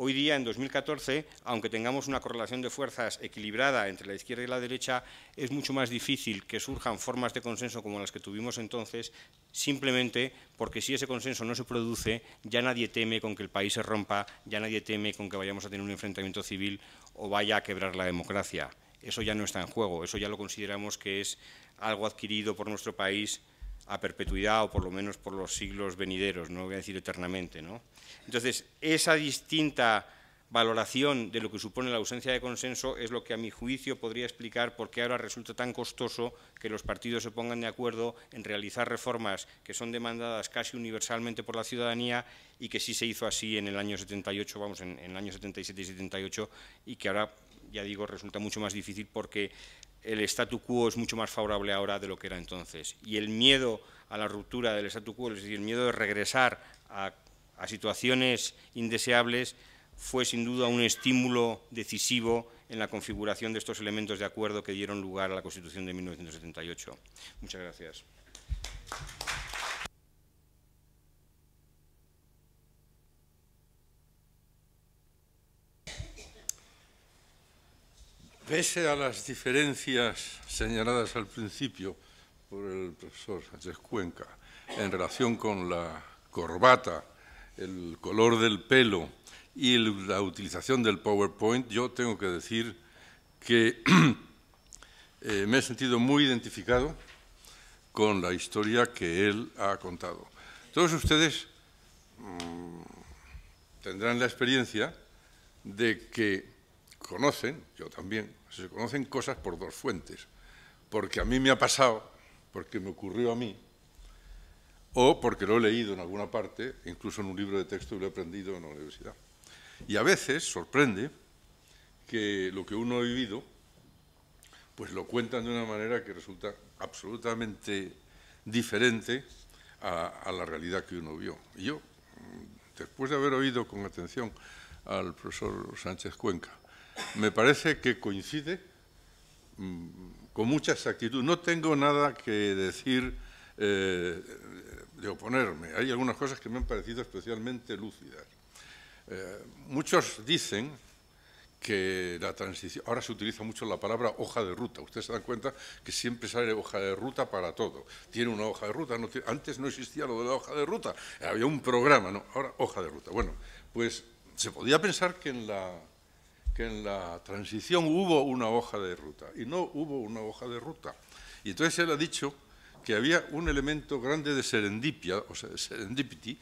Hoy día, en 2014, aunque tengamos una correlación de fuerzas equilibrada entre la izquierda y la derecha, es mucho más difícil que surjan formas de consenso como las que tuvimos entonces, simplemente porque si ese consenso no se produce, ya nadie teme con que el país se rompa, ya nadie teme con que vayamos a tener un enfrentamiento civil o vaya a quebrar la democracia. Eso ya no está en juego, eso ya lo consideramos que es algo adquirido por nuestro país a perpetuidad o por lo menos por los siglos venideros, no voy a decir eternamente. ¿no? Entonces, esa distinta valoración de lo que supone la ausencia de consenso es lo que a mi juicio podría explicar por qué ahora resulta tan costoso que los partidos se pongan de acuerdo en realizar reformas que son demandadas casi universalmente por la ciudadanía y que sí se hizo así en el año 78, vamos, en, en el año 77 y 78, y que ahora, ya digo, resulta mucho más difícil porque el statu quo es mucho más favorable ahora de lo que era entonces. Y el miedo a la ruptura del statu quo, es decir, el miedo de regresar a, situaciones indeseables, fue sin duda un estímulo decisivo en la configuración de estos elementos de acuerdo que dieron lugar a la Constitución de 1978. Muchas gracias. Pese a las diferencias señaladas al principio por el profesor Sánchez Cuenca en relación con la corbata, el color del pelo y la utilización del PowerPoint, yo tengo que decir que eh, me he sentido muy identificado con la historia que él ha contado. Todos ustedes mm, tendrán la experiencia de que conocen, yo también, se conocen cosas por dos fuentes, porque a mí me ha pasado, porque me ocurrió a mí, o porque lo he leído en alguna parte, incluso en un libro de texto y lo he aprendido en la universidad. Y a veces sorprende que lo que uno ha vivido, pues lo cuentan de una manera que resulta absolutamente diferente a, a la realidad que uno vio. Y yo, mm, después de haber oído con atención al profesor Sánchez Cuenca me parece que coincide mm, con mucha exactitud. No tengo nada que decir eh, de oponerme. Hay algunas cosas que me han parecido especialmente lúcidas. Eh, muchos dicen que la transición, ahora se utiliza mucho la palabra hoja de ruta, ustedes se dan cuenta que siempre sale hoja de ruta para todo, tiene una hoja de ruta, antes no existía lo de la hoja de ruta, había un programa, no, ahora hoja de ruta. Bueno, pues se podía pensar que en la que en la transición hubo una hoja de ruta, y no hubo una hoja de ruta. Y entonces él ha dicho que había un elemento grande de serendipia, o sea, de serendipity,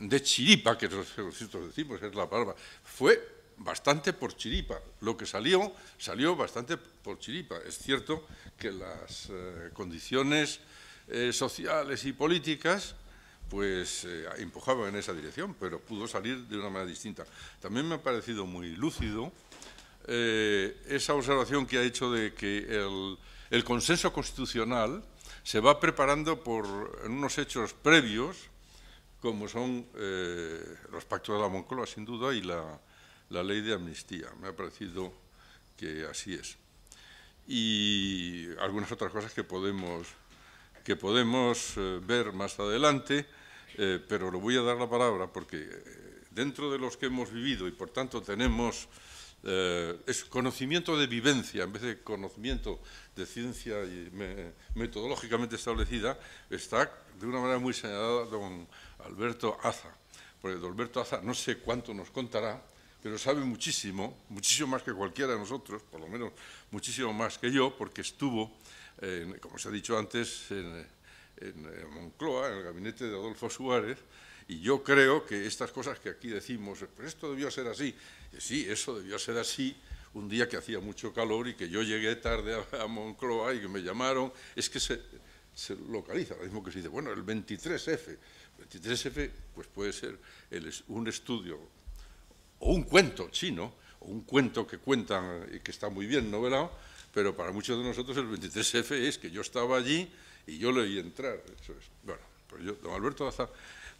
de chiripa, que nosotros decimos, es la palabra, fue bastante por chiripa. Lo que salió, salió bastante por chiripa. Es cierto que las eh, condiciones eh, sociales y políticas pues eh, empujaban en esa dirección, pero pudo salir de una manera distinta. También me ha parecido muy lúcido eh, esa observación que ha hecho de que el, consenso constitucional se va preparando por unos hechos previos, como son eh, los pactos de la Moncloa, sin duda, y la, ley de amnistía. Me ha parecido que así es. Y algunas otras cosas que podemos, que podemos eh, ver más adelante, pero le voy a dar la palabra porque dentro de los que hemos vivido y por tanto tenemos eh, es conocimiento de vivencia, en vez de conocimiento de ciencia y metodológicamente establecida, está de una manera muy señalada don Alberto Aza. Porque don Alberto Aza no sé cuánto nos contará, pero sabe muchísimo, muchísimo más que cualquiera de nosotros, por lo menos muchísimo más que yo, porque estuvo, como se ha dicho antes, en Moncloa, en el gabinete de Adolfo Suárez, y yo creo que estas cosas que aquí decimos, pues esto debió ser así, eh, sí, eso debió ser así, un día que hacía mucho calor y que yo llegué tarde a, Moncloa y que me llamaron, es que se, localiza, lo mismo que se dice, bueno, el 23F, 23F pues puede ser un estudio o un cuento chino, o un cuento que cuentan y eh, que está muy bien novelado, pero para muchos de nosotros el 23F es que yo estaba allí y yo le oí entrar. Eso es. Bueno, pues yo, don Alberto Daza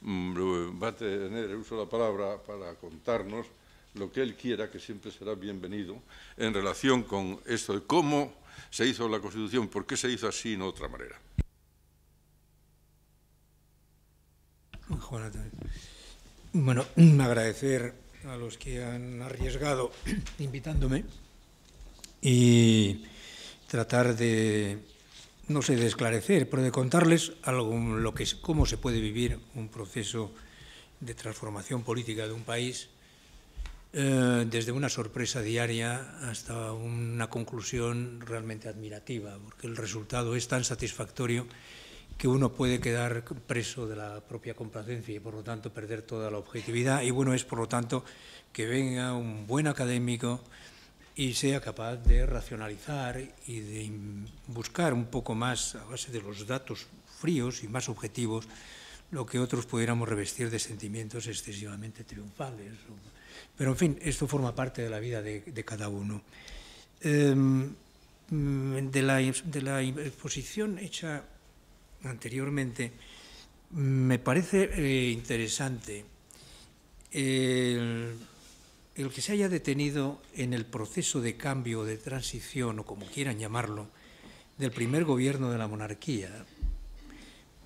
Mm, va a tener el uso de la palabra para contarnos lo que él quiera, que siempre será bienvenido, en relación con esto de cómo se hizo la Constitución, por qué se hizo así y no otra manera. Bueno, agradecer a los que han arriesgado invitándome y tratar de no sé de esclarecer, pero de contarles lo que, cómo se puede vivir un proceso de transformación política de un país eh, desde una sorpresa diaria hasta una conclusión realmente admirativa, porque el resultado es tan satisfactorio que uno puede quedar preso de la propia complacencia y por lo tanto perder toda la objetividad. Y bueno, es por lo tanto que venga un buen académico, y sea capaz de racionalizar y de buscar un poco más, a base de los datos fríos y más objetivos, lo que otros pudiéramos revestir de sentimientos excesivamente triunfales. Pero, en fin, esto forma parte de la vida de, cada uno. Em, mm, de, la, exposición hecha anteriormente, me parece eh, interesante el el que se haya detenido en el proceso de cambio, de transición, o como quieran llamarlo, del primer gobierno de la monarquía,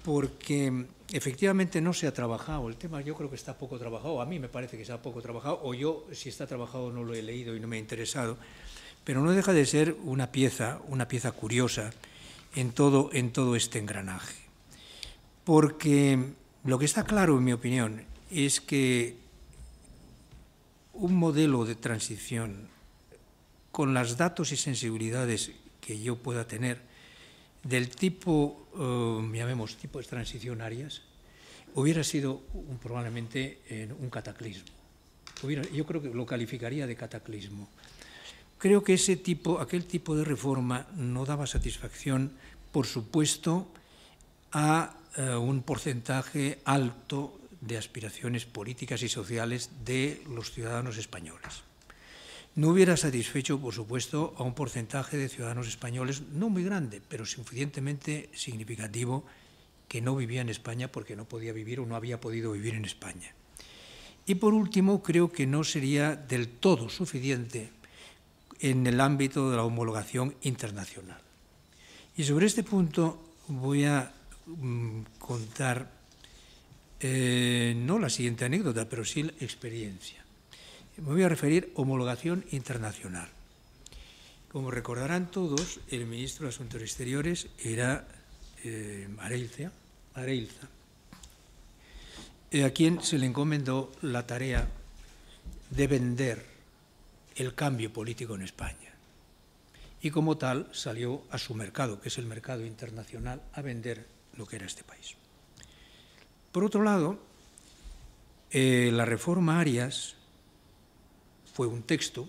porque efectivamente no se ha trabajado, el tema yo creo que está poco trabajado, a mí me parece que está poco trabajado, o yo si está trabajado no lo he leído y no me ha interesado, pero no deja de ser una pieza, una pieza curiosa en todo, en todo este engranaje. Porque lo que está claro, en mi opinión, es que un modelo de transición con los datos y sensibilidades que yo pueda tener del tipo, eh, llamemos, tipos transicionarias, hubiera sido probablemente eh, un cataclismo. yo creo que lo calificaría de cataclismo. Creo que ese tipo, aquel tipo de reforma no daba satisfacción, por supuesto, a eh, un porcentaje alto de aspiraciones políticas y sociales de los ciudadanos españoles. No hubiera satisfecho, por supuesto, a un porcentaje de ciudadanos españoles, no muy grande, pero suficientemente significativo, que no vivía en España porque no podía vivir o no había podido vivir en España. Y por último, creo que no sería del todo suficiente en el ámbito de la homologación internacional. Y sobre este punto voy a mm, contar eh, no la siguiente anécdota, pero sí la experiencia. Me voy a referir a homologación internacional. Como recordarán todos, el ministro de Asuntos Exteriores era eh, Areilza, eh, a quien se le encomendó la tarea de vender el cambio político en España. Y como tal salió a su mercado, que es el mercado internacional, a vender lo que era este país. Por otro lado, eh, la reforma Arias fue un texto,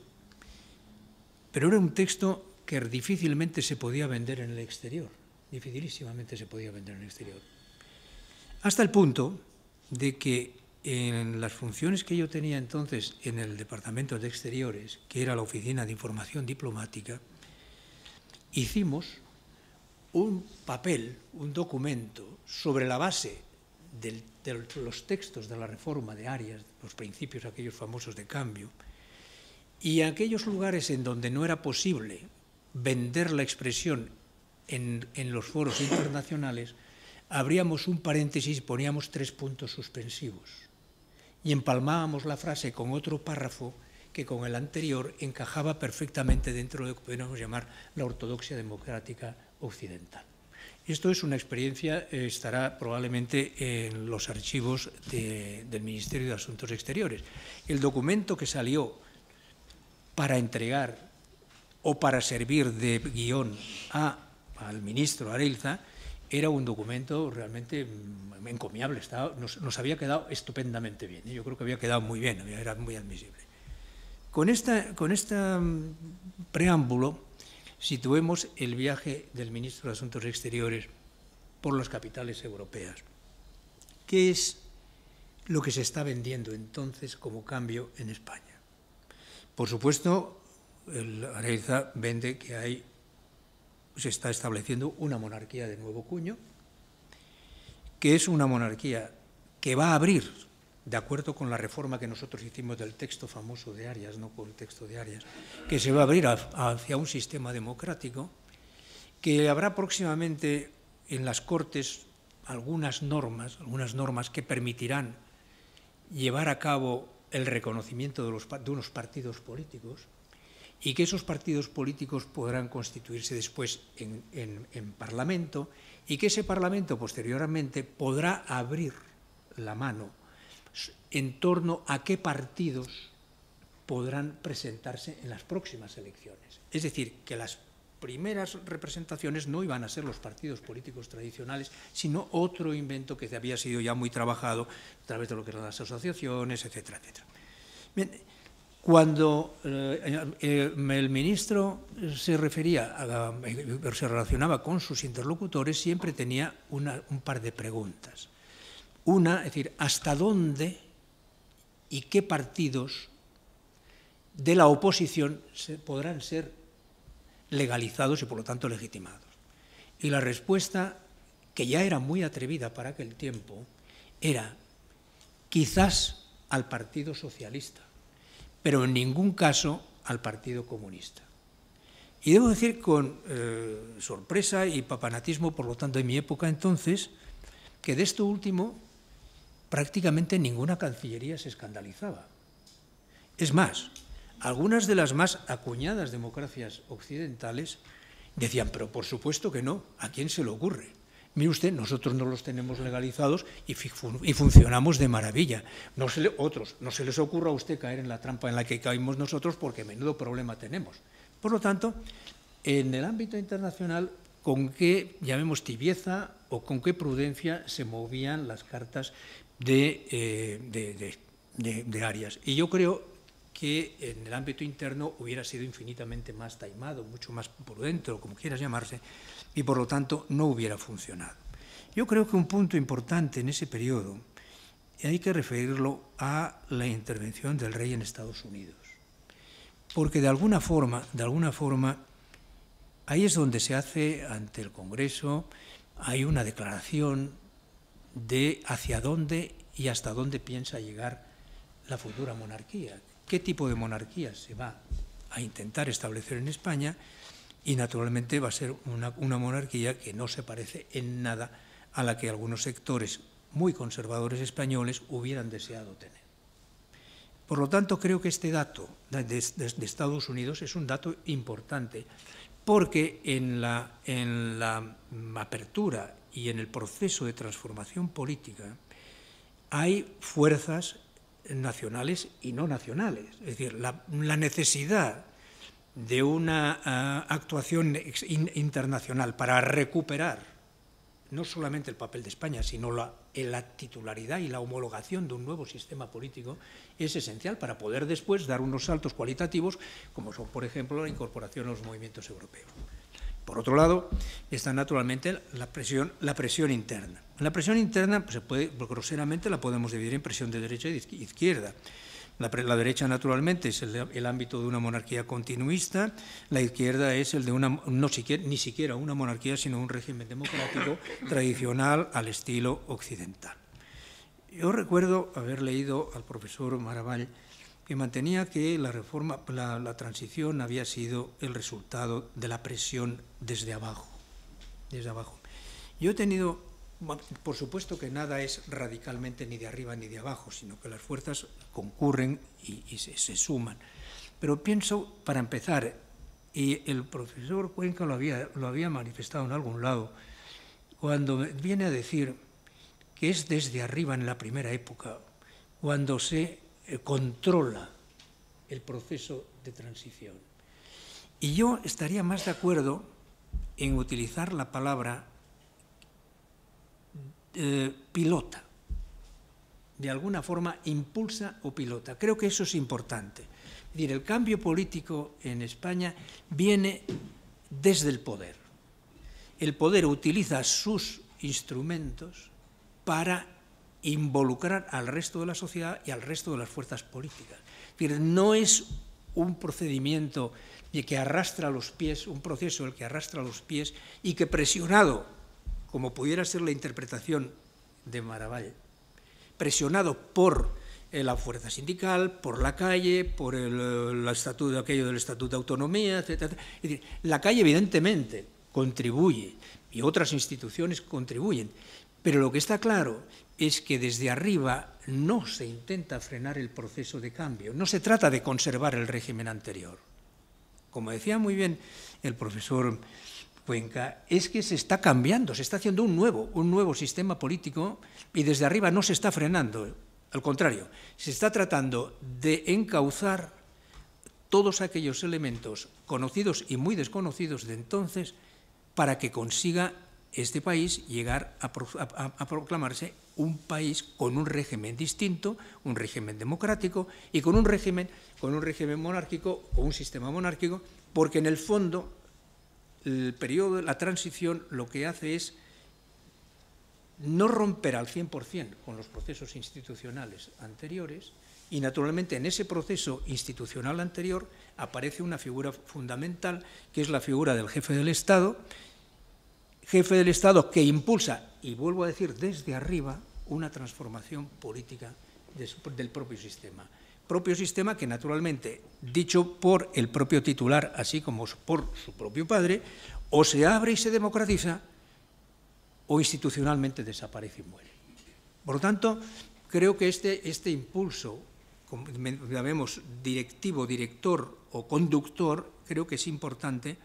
pero era un texto que difícilmente se podía vender en el exterior, dificilísimamente se podía vender en el exterior. Hasta el punto de que en las funciones que yo tenía entonces en el Departamento de Exteriores, que era la Oficina de Información Diplomática, hicimos un papel, un documento sobre la base de los textos de la reforma de Arias, los principios aquellos famosos de cambio, y aquellos lugares en donde no era posible vender la expresión en, en los foros internacionales, abríamos un paréntesis y poníamos tres puntos suspensivos. Y empalmábamos la frase con otro párrafo que con el anterior encajaba perfectamente dentro de lo que podríamos llamar la ortodoxia democrática occidental. Esto es una experiencia, eh, estará probablemente en los archivos del Ministerio de Asuntos Exteriores. El documento que salió para entregar o para servir de guión al ministro Areilza era un documento realmente mm, encomiable, nos, había quedado estupendamente bien, ¿eh? yo creo que había quedado muy bien, era muy admisible. Con, esta, con este preámbulo situemos el viaje del ministro de Asuntos Exteriores por las capitales europeas. ¿Qué es lo que se está vendiendo entonces como cambio en España? Por supuesto, el Areiza vende que se está estableciendo una monarquía de nuevo cuño, que es una monarquía que va a abrir de acuerdo con la reforma que nosotros hicimos del texto famoso de Arias, no con el texto de Arias, que se va a abrir hacia un sistema democrático, que habrá próximamente en las Cortes algunas normas, algunas normas que permitirán llevar a cabo el reconocimiento de, unos partidos políticos y que esos partidos políticos podrán constituirse después en Parlamento y que ese Parlamento posteriormente podrá abrir la mano en torno a qué partidos podrán presentarse en las próximas elecciones. Es decir, que las primeras representaciones no iban a ser los partidos políticos tradicionales, sino otro invento que había sido ya muy trabajado a través de lo que eran las asociaciones, etcétera, etcétera. cuando eh, eh, el ministro se refería, a, eh, se relacionaba con sus interlocutores, siempre tenía un par de preguntas. Una, es decir, ¿hasta dónde y qué partidos de la oposición podrán ser legalizados y por lo tanto legitimados. Y la respuesta, que ya era muy atrevida para aquel tiempo, era quizás al Partido Socialista, pero en ningún caso al Partido Comunista. Y debo decir con eh, sorpresa y papanatismo, por lo tanto, en mi época entonces, que de esto último prácticamente ninguna cancillería se escandalizaba. Es más, algunas de las más acuñadas democracias occidentales decían, pero por supuesto que no, ¿a quién se le ocurre? Mire usted, nosotros no los tenemos legalizados y, funcionamos de maravilla. otros, no se les ocurra a usted caer en la trampa en la que caímos nosotros porque menudo problema tenemos. Por lo tanto, en el ámbito internacional, con qué, llamemos tibieza o con qué prudencia se movían las cartas de, áreas. Eh, y yo creo que en el ámbito interno hubiera sido infinitamente más taimado, mucho más por dentro, como quieras llamarse, y por lo tanto no hubiera funcionado. Yo creo que un punto importante en ese periodo hay que referirlo a la intervención del rey en Estados Unidos, porque de alguna forma, de alguna forma, ahí es donde se hace ante el Congreso, hay una declaración de hacia dónde y hasta dónde piensa llegar la futura monarquía, qué tipo de monarquía se va a intentar establecer en España y naturalmente va a ser una, monarquía que no se parece en nada a la que algunos sectores muy conservadores españoles hubieran deseado tener. Por lo tanto, creo que este dato de, Estados Unidos es un dato importante porque en la, en la apertura y en el proceso de transformación política hay fuerzas nacionales y no nacionales. Es decir, la, necesidad de una ah, actuación internacional para recuperar no solamente el papel de España, sino eh, la titularidad y la homologación de un nuevo sistema político es esencial para poder después dar unos saltos cualitativos, como son, por ejemplo, la incorporación a los movimientos europeos. Por otro lado, está naturalmente la presión, interna. La presión interna, pues, groseramente, la podemos dividir en presión de derecha y izquierda. La, derecha, naturalmente, es el, ámbito de una monarquía continuista, la izquierda es el de una, no ni siquiera una monarquía, sino un régimen democrático tradicional al estilo occidental. Yo recuerdo haber leído al profesor Maravall que mantenía que la reforma, la, transición había sido el resultado de la presión desde abajo, desde abajo. Yo he tenido, por supuesto que nada es radicalmente ni de arriba ni de abajo, sino que las fuerzas concurren y, se, suman. Pero pienso, para empezar, y el profesor Cuenca lo había manifestado en algún lado, cuando viene a decir que es desde arriba en la primera época, cuando se eh, controla el proceso de transición. Y yo estaría más de acuerdo en utilizar la palabra eh, pilota. De alguna forma impulsa o pilota. Creo que eso es importante. el cambio político en España viene desde el poder. El poder utiliza sus instrumentos para involucrar al resto de la sociedad y al resto de las fuerzas políticas. Es no es un procedimiento que arrastra los pies, un proceso el que arrastra los pies y que presionado, como pudiera ser la interpretación de Maravall, presionado por eh, la fuerza sindical, por la calle, por el, eh, estatuto, aquello del Estatuto de Autonomía, etc. la calle evidentemente contribuye y otras instituciones contribuyen, pero lo que está claro es que desde arriba no se intenta frenar el proceso de cambio, no se trata de conservar el régimen anterior. Como decía muy bien el profesor Cuenca, es que se está cambiando, se está haciendo un nuevo, un nuevo sistema político y desde arriba no se está frenando, al contrario, se está tratando de encauzar todos aquellos elementos conocidos y muy desconocidos de entonces para que consiga este país llegar a, a proclamarse un país con un régimen distinto, un régimen democrático y con un régimen, con un régimen monárquico o un sistema monárquico, porque en el fondo el periodo la transición lo que hace es no romper al 100% con los procesos institucionales anteriores y, naturalmente, en ese proceso institucional anterior aparece una figura fundamental, que es la figura del jefe del Estado, jefe del Estado que impulsa, y vuelvo a decir, desde arriba, una transformación política del propio sistema. Propio sistema que, naturalmente, dicho por el propio titular, así como por su propio padre, o se abre y se democratiza, o institucionalmente desaparece y muere. Por lo tanto, creo que este, este impulso, como llamemos directivo, director o conductor, creo que es importante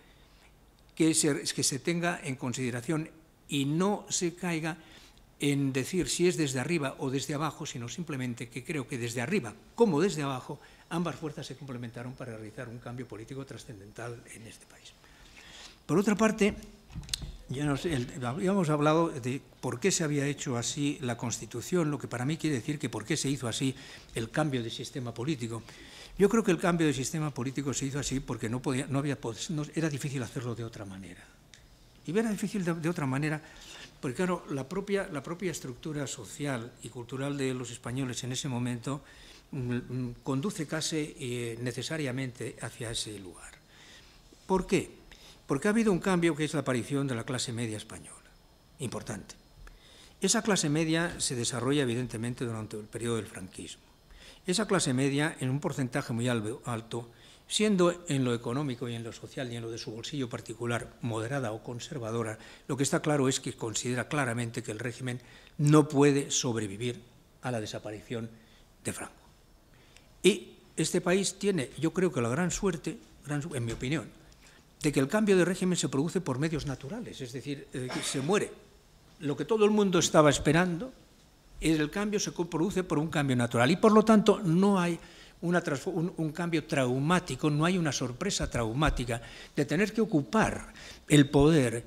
que que se tenga en consideración y no se caiga en decir si es desde arriba o desde abajo, sino simplemente que creo que desde arriba como desde abajo ambas fuerzas se complementaron para realizar un cambio político trascendental en este país. Por otra parte, ya nos, habíamos hablado de por qué se había hecho así la Constitución, lo que para mí quiere decir que por qué se hizo así el cambio de sistema político. Yo creo que el cambio de sistema político se hizo así porque no, podía, no había, pues, era difícil hacerlo de otra manera. Y era difícil de otra manera porque claro, la propia, estructura social y cultural de los españoles en ese momento mm, mm, conduce casi eh, necesariamente hacia ese lugar. ¿Por qué? Porque ha habido un cambio que es la aparición de la clase media española, importante. Esa clase media se desarrolla evidentemente durante el periodo del franquismo. Esa clase media, en un porcentaje muy alto, Siendo en lo económico y en lo social y en lo de su bolsillo particular moderada o conservadora, lo que está claro es que considera claramente que el régimen no puede sobrevivir a la desaparición de Franco. Y este país tiene, yo creo que la gran suerte, en mi opinión, de que el cambio de régimen se produce por medios naturales, es decir, eh, que se muere. Lo que todo el mundo estaba esperando, es el cambio se produce por un cambio natural y por lo tanto no hay un, cambio traumático, no hay una sorpresa traumática de tener que ocupar el poder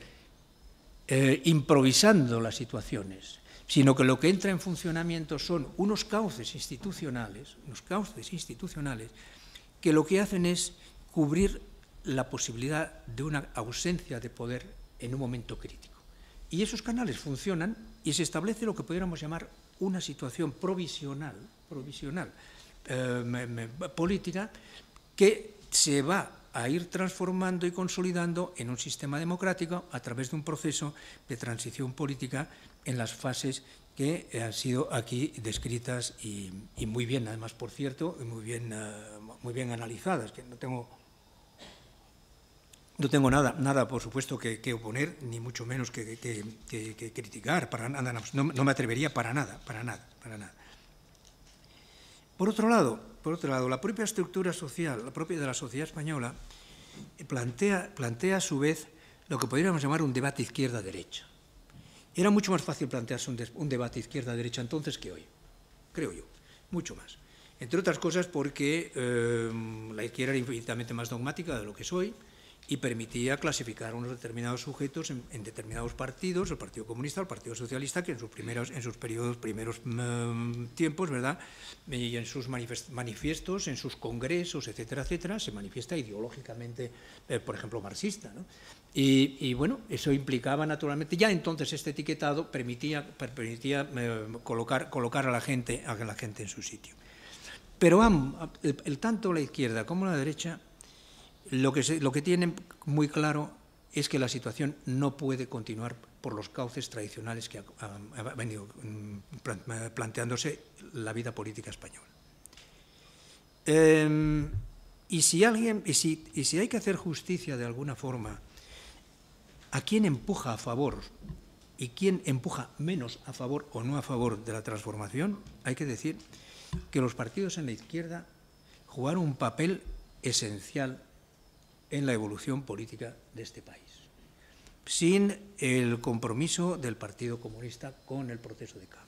eh, improvisando las situaciones, sino que lo que entra en funcionamiento son unos cauces institucionales, unos cauces institucionales que lo que hacen es cubrir la posibilidad de una ausencia de poder en un momento crítico. Y esos canales funcionan y se establece lo que pudiéramos llamar una situación provisional, provisional eh, política que se va a ir transformando y consolidando en un sistema democrático a través de un proceso de transición política en las fases que eh, han sido aquí descritas y, muy bien, además, por cierto, y muy bien, eh, muy bien analizadas, que no tengo, no tengo nada, nada, por supuesto, que, oponer, ni mucho menos que, criticar, para nada, no, me atrevería para nada, para nada, para nada. Por otro lado, por otro lado la propia estructura social, la propia de la sociedad española, eh, plantea, plantea a su vez lo que podríamos llamar un debate izquierda-derecha. Era mucho más fácil plantearse un, debate izquierda-derecha entonces que hoy, creo yo, mucho más. Entre otras cosas porque eh, la izquierda era infinitamente más dogmática de lo que soy, y permitía clasificar unos determinados sujetos en, determinados partidos, el Partido Comunista, el Partido Socialista, que en sus primeros, en sus periodos, primeros mm, tiempos, ¿verdad? Y en sus manifiestos, en sus congresos, etcétera, etcétera, se manifiesta ideológicamente, eh, por ejemplo, marxista, Y, bueno, eso implicaba naturalmente, ya entonces este etiquetado permitía, permitía eh, colocar, colocar a, la gente, a la gente en su sitio. Pero el, tanto la izquierda como la derecha lo que, tienen muy claro es que la situación no puede continuar por los cauces tradicionales que ha, venido mm, eh, planteándose la vida política española. Em, y, si alguien, y, si, y si hay que hacer justicia de alguna forma, ¿a quién empuja a favor y quién empuja menos a favor o no a favor de la transformación? Hay que decir que los partidos en la izquierda jugaron un papel esencial en la evolución política de este país, sin el compromiso del Partido Comunista con el proceso de cambio,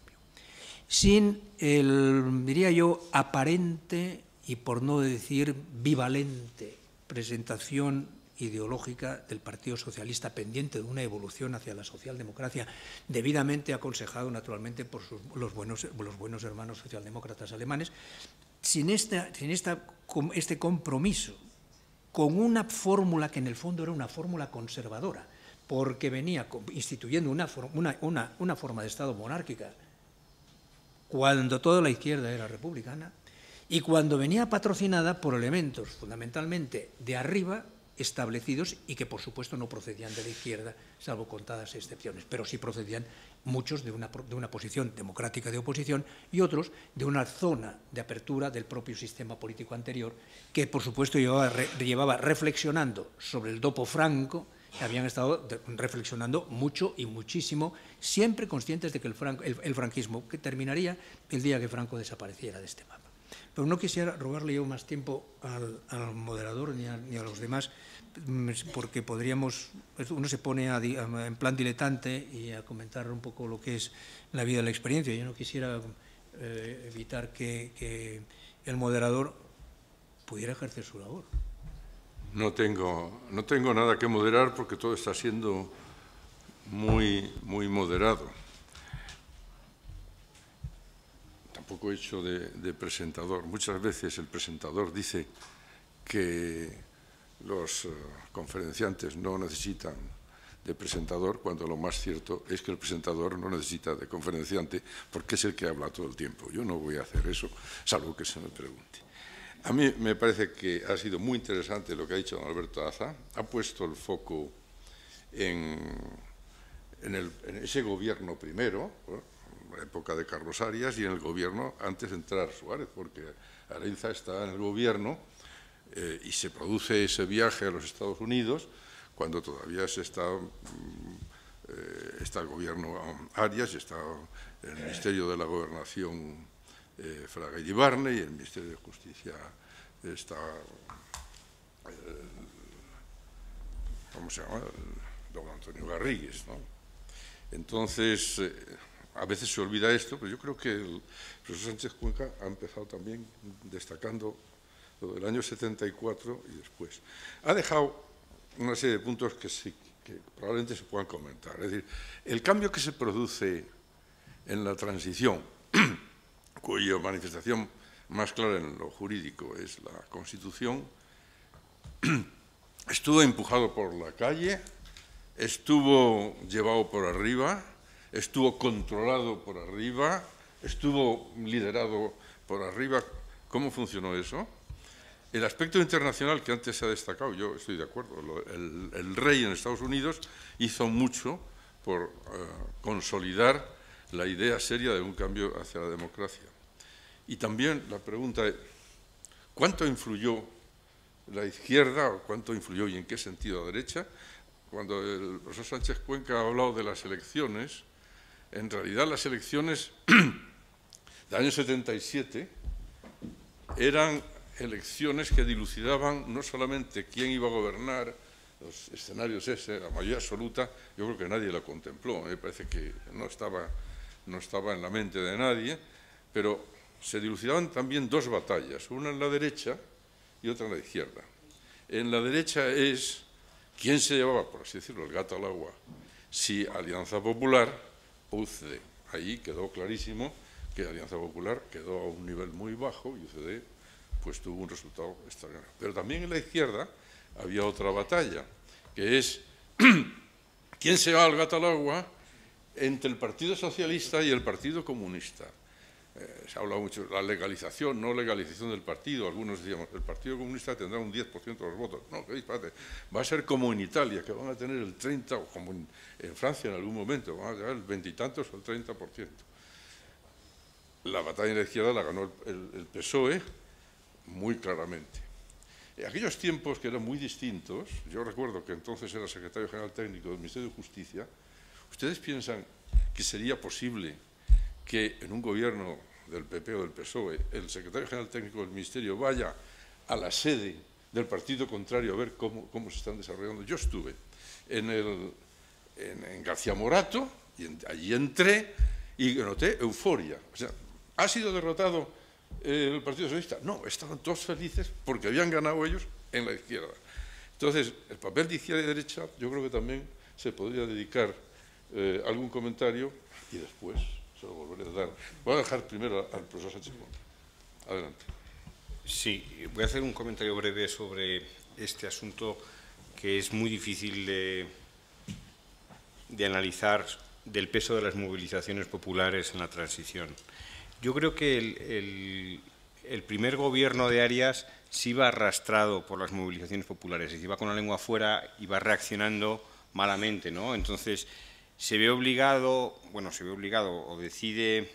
sin el, diría yo, aparente y por no decir bivalente presentación ideológica del Partido Socialista pendiente de una evolución hacia la socialdemocracia, debidamente aconsejado naturalmente por los, buenos, hermanos socialdemócratas alemanes, sin, este compromiso con una fórmula que en el fondo era una fórmula conservadora, porque venía instituyendo una, forma de Estado monárquica cuando toda la izquierda era republicana y cuando venía patrocinada por elementos fundamentalmente de arriba establecidos y que por supuesto no procedían de la izquierda, salvo contadas excepciones, pero sí procedían muchos de una, de una, posición democrática de oposición y otros de una zona de apertura del propio sistema político anterior, que por supuesto llevaba, reflexionando sobre el dopo franco, habían estado reflexionando mucho y muchísimo, siempre conscientes de que el, franquismo que terminaría el día que Franco desapareciera de este mapa. Pero no quisiera robarle yo más tiempo al, moderador ni a los demás porque podríamos, uno se pone en plan diletante y a comentar un poco lo que es la vida de la experiencia. Yo no quisiera eh, evitar que, el moderador pudiera ejercer su labor. No tengo, no tengo nada que moderar porque todo está siendo muy, muy moderado. Tampoco he hecho de presentador. Muchas veces el presentador dice que los eh, conferenciantes no necesitan de presentador, cuando lo más cierto es que el presentador no necesita de conferenciante porque es el que habla todo el tiempo. Yo no voy a hacer eso, salvo que se me pregunte. A mí me parece que ha sido muy interesante lo que ha dicho don Alberto Aza. Ha puesto el foco en, ese gobierno primero, en la época de Carlos Arias, y en el gobierno antes de entrar Suárez, porque Arenza está en el gobierno eh, y se produce ese viaje a los Estados Unidos cuando todavía está, mm, eh, está el gobierno Arias, está el Ministerio de la Gobernación eh, Fraga y Barney, el Ministerio de Justicia está, eh, ¿cómo se llama?, don Antonio Garrigues, ¿no? Entonces, a veces se olvida esto, pero yo creo que el profesor Sánchez Cuenca ha empezado también destacando del año 74 y después. Ha dejado una serie de puntos que, que probablemente se puedan comentar. Es decir, el cambio que se produce en la transición, cuya manifestación más clara en lo jurídico es la Constitución, estuvo empujado por la calle, estuvo llevado por arriba, estuvo controlado por arriba, estuvo liderado por arriba. ¿Cómo funcionó eso? El aspecto internacional que antes se ha destacado, yo estoy de acuerdo, el, rey en Estados Unidos hizo mucho por eh, consolidar la idea seria de un cambio hacia la democracia. Y también la pregunta es, ¿cuánto influyó la izquierda o cuánto influyó y en qué sentido la derecha? Cuando el profesor Sánchez Cuenca ha hablado de las elecciones, en realidad las elecciones del año 77 eran elecciones que dilucidaban no solamente quién iba a gobernar, los escenarios ese, la mayoría absoluta, yo creo que nadie la contempló, me eh, parece que no estaba, no estaba en la mente de nadie, pero se dilucidaban también dos batallas, una en la derecha y otra en la izquierda. En la derecha es quién se llevaba, por así decirlo, el gato al agua, si Alianza Popular o UCD. Ahí quedó clarísimo que Alianza Popular quedó a un nivel muy bajo y UCD pues tuvo un resultado extraordinario. Pero también en la izquierda había otra batalla, que es quién se va al gato al agua entre el Partido Socialista y el Partido Comunista. Eh, ...se se hablado mucho de la legalización, no legalización del partido. Algunos decíamos, el Partido Comunista tendrá un 10% de los votos. No, que disparate. Va a ser como en Italia, que van a tener el 30%, o como en, Francia en algún momento, van a tener el veintitantos o el 30%. La batalla en la izquierda la ganó el PSOE, muy claramente. En eh, aquellos tiempos que eran muy distintos, yo recuerdo que entonces era secretario general técnico del Ministerio de Justicia, ¿ustedes piensan que sería posible que en un gobierno del PP o del PSOE el secretario general técnico del Ministerio vaya a la sede del partido contrario a ver cómo, cómo se están desarrollando? Yo estuve en, el, en, García Morato y allí entré y noté euforia. O sea, ha sido derrotado el Partido Socialista. No, estaban todos felices porque habían ganado ellos en la izquierda. Entonces, el papel de izquierda y derecha, yo creo que también se podría dedicar eh, algún comentario y después se lo volveré a dar. Voy a dejar primero al profesor Sánchez Adelante. Sí, voy a hacer un comentario breve sobre este asunto que es muy difícil de analizar del peso de las movilizaciones populares en la transición. Yo creo que el, primer gobierno de Arias se iba arrastrado por las movilizaciones populares, Es decir, iba con la lengua afuera y va reaccionando malamente, ¿no? Entonces se ve obligado, bueno, se ve obligado o decide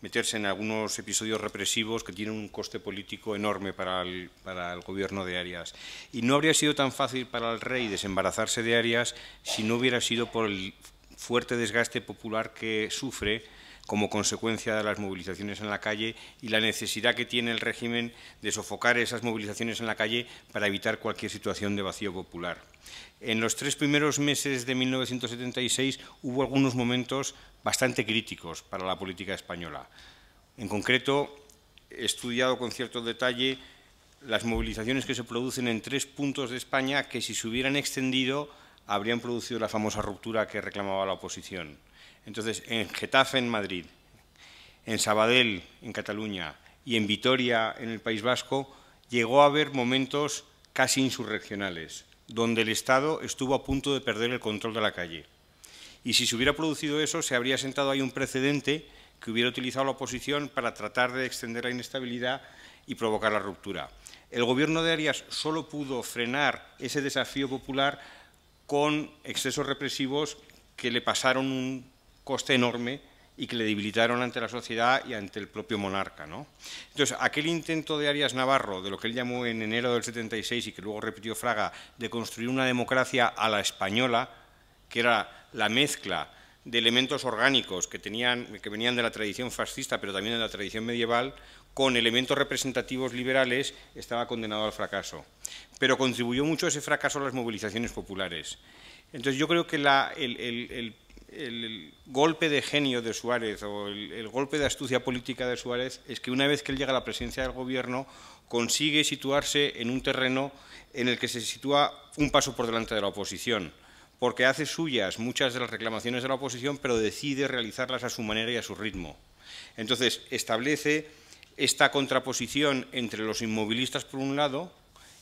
meterse en algunos episodios represivos que tienen un coste político enorme para para el, gobierno de Arias. Y no habría sido tan fácil para el rey desembarazarse de Arias si no hubiera sido por el fuerte desgaste popular que sufre como consecuencia de las movilizaciones en la calle y la necesidad que tiene el régimen de sofocar esas movilizaciones en la calle para evitar cualquier situación de vacío popular. En los tres primeros meses de 1976 hubo algunos momentos bastante críticos para la política española. En concreto, he estudiado con cierto detalle las movilizaciones que se producen en tres puntos de España que si se hubieran extendido habrían producido la famosa ruptura que reclamaba la oposición. Entonces, en Getafe, en Madrid, en Sabadell, en Cataluña, y en Vitoria, en el País Vasco, llegó a haber momentos casi insurreccionales, donde el Estado estuvo a punto de perder el control de la calle. Y si se hubiera producido eso, se habría sentado ahí un precedente que hubiera utilizado la oposición para tratar de extender la inestabilidad y provocar la ruptura. El gobierno de Arias solo pudo frenar ese desafío popular con excesos represivos que le pasaron un coste enorme y que le debilitaron ante la sociedad y ante el propio monarca. ¿no? Entonces, aquel intento de Arias Navarro, de lo que él llamó en enero del 76 y que luego repitió Fraga, de construir una democracia a la española, que era la mezcla de elementos orgánicos que, tenían, que venían de la tradición fascista, pero también de la tradición medieval, con elementos representativos liberales, estaba condenado al fracaso. Pero contribuyó mucho ese fracaso a las movilizaciones populares. Entonces yo creo que la, el el golpe de genio de Suárez o el, golpe de astucia política de Suárez es que una vez que él llega a la presidencia del gobierno consigue situarse en un terreno en el que se sitúa un paso por delante de la oposición, porque hace suyas muchas de las reclamaciones de la oposición, pero decide realizarlas a su manera y a su ritmo. Entonces, establece esta contraposición entre los inmovilistas por un lado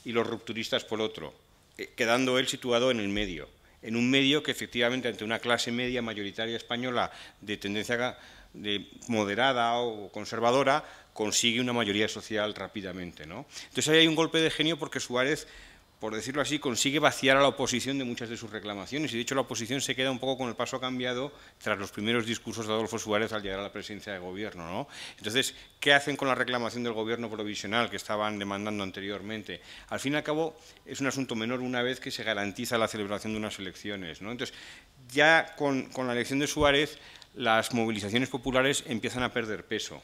y los rupturistas por otro, eh, quedando él situado en el medio en un medio que efectivamente ante una clase media mayoritaria española de tendencia de moderada o conservadora consigue una mayoría social rápidamente. ¿no? Entonces ahí hay un golpe de genio porque Suárez por decirlo así, consigue vaciar a la oposición de muchas de sus reclamaciones. Y de hecho la oposición se queda un poco con el paso cambiado tras los primeros discursos de Adolfo Suárez al llegar a la presidencia de gobierno. ¿no? Entonces, ¿qué hacen con la reclamación del gobierno provisional que estaban demandando anteriormente? Al fin y al cabo, es un asunto menor una vez que se garantiza la celebración de unas elecciones. ¿no? Entonces, ya con, con la elección de Suárez, las movilizaciones populares empiezan a perder peso.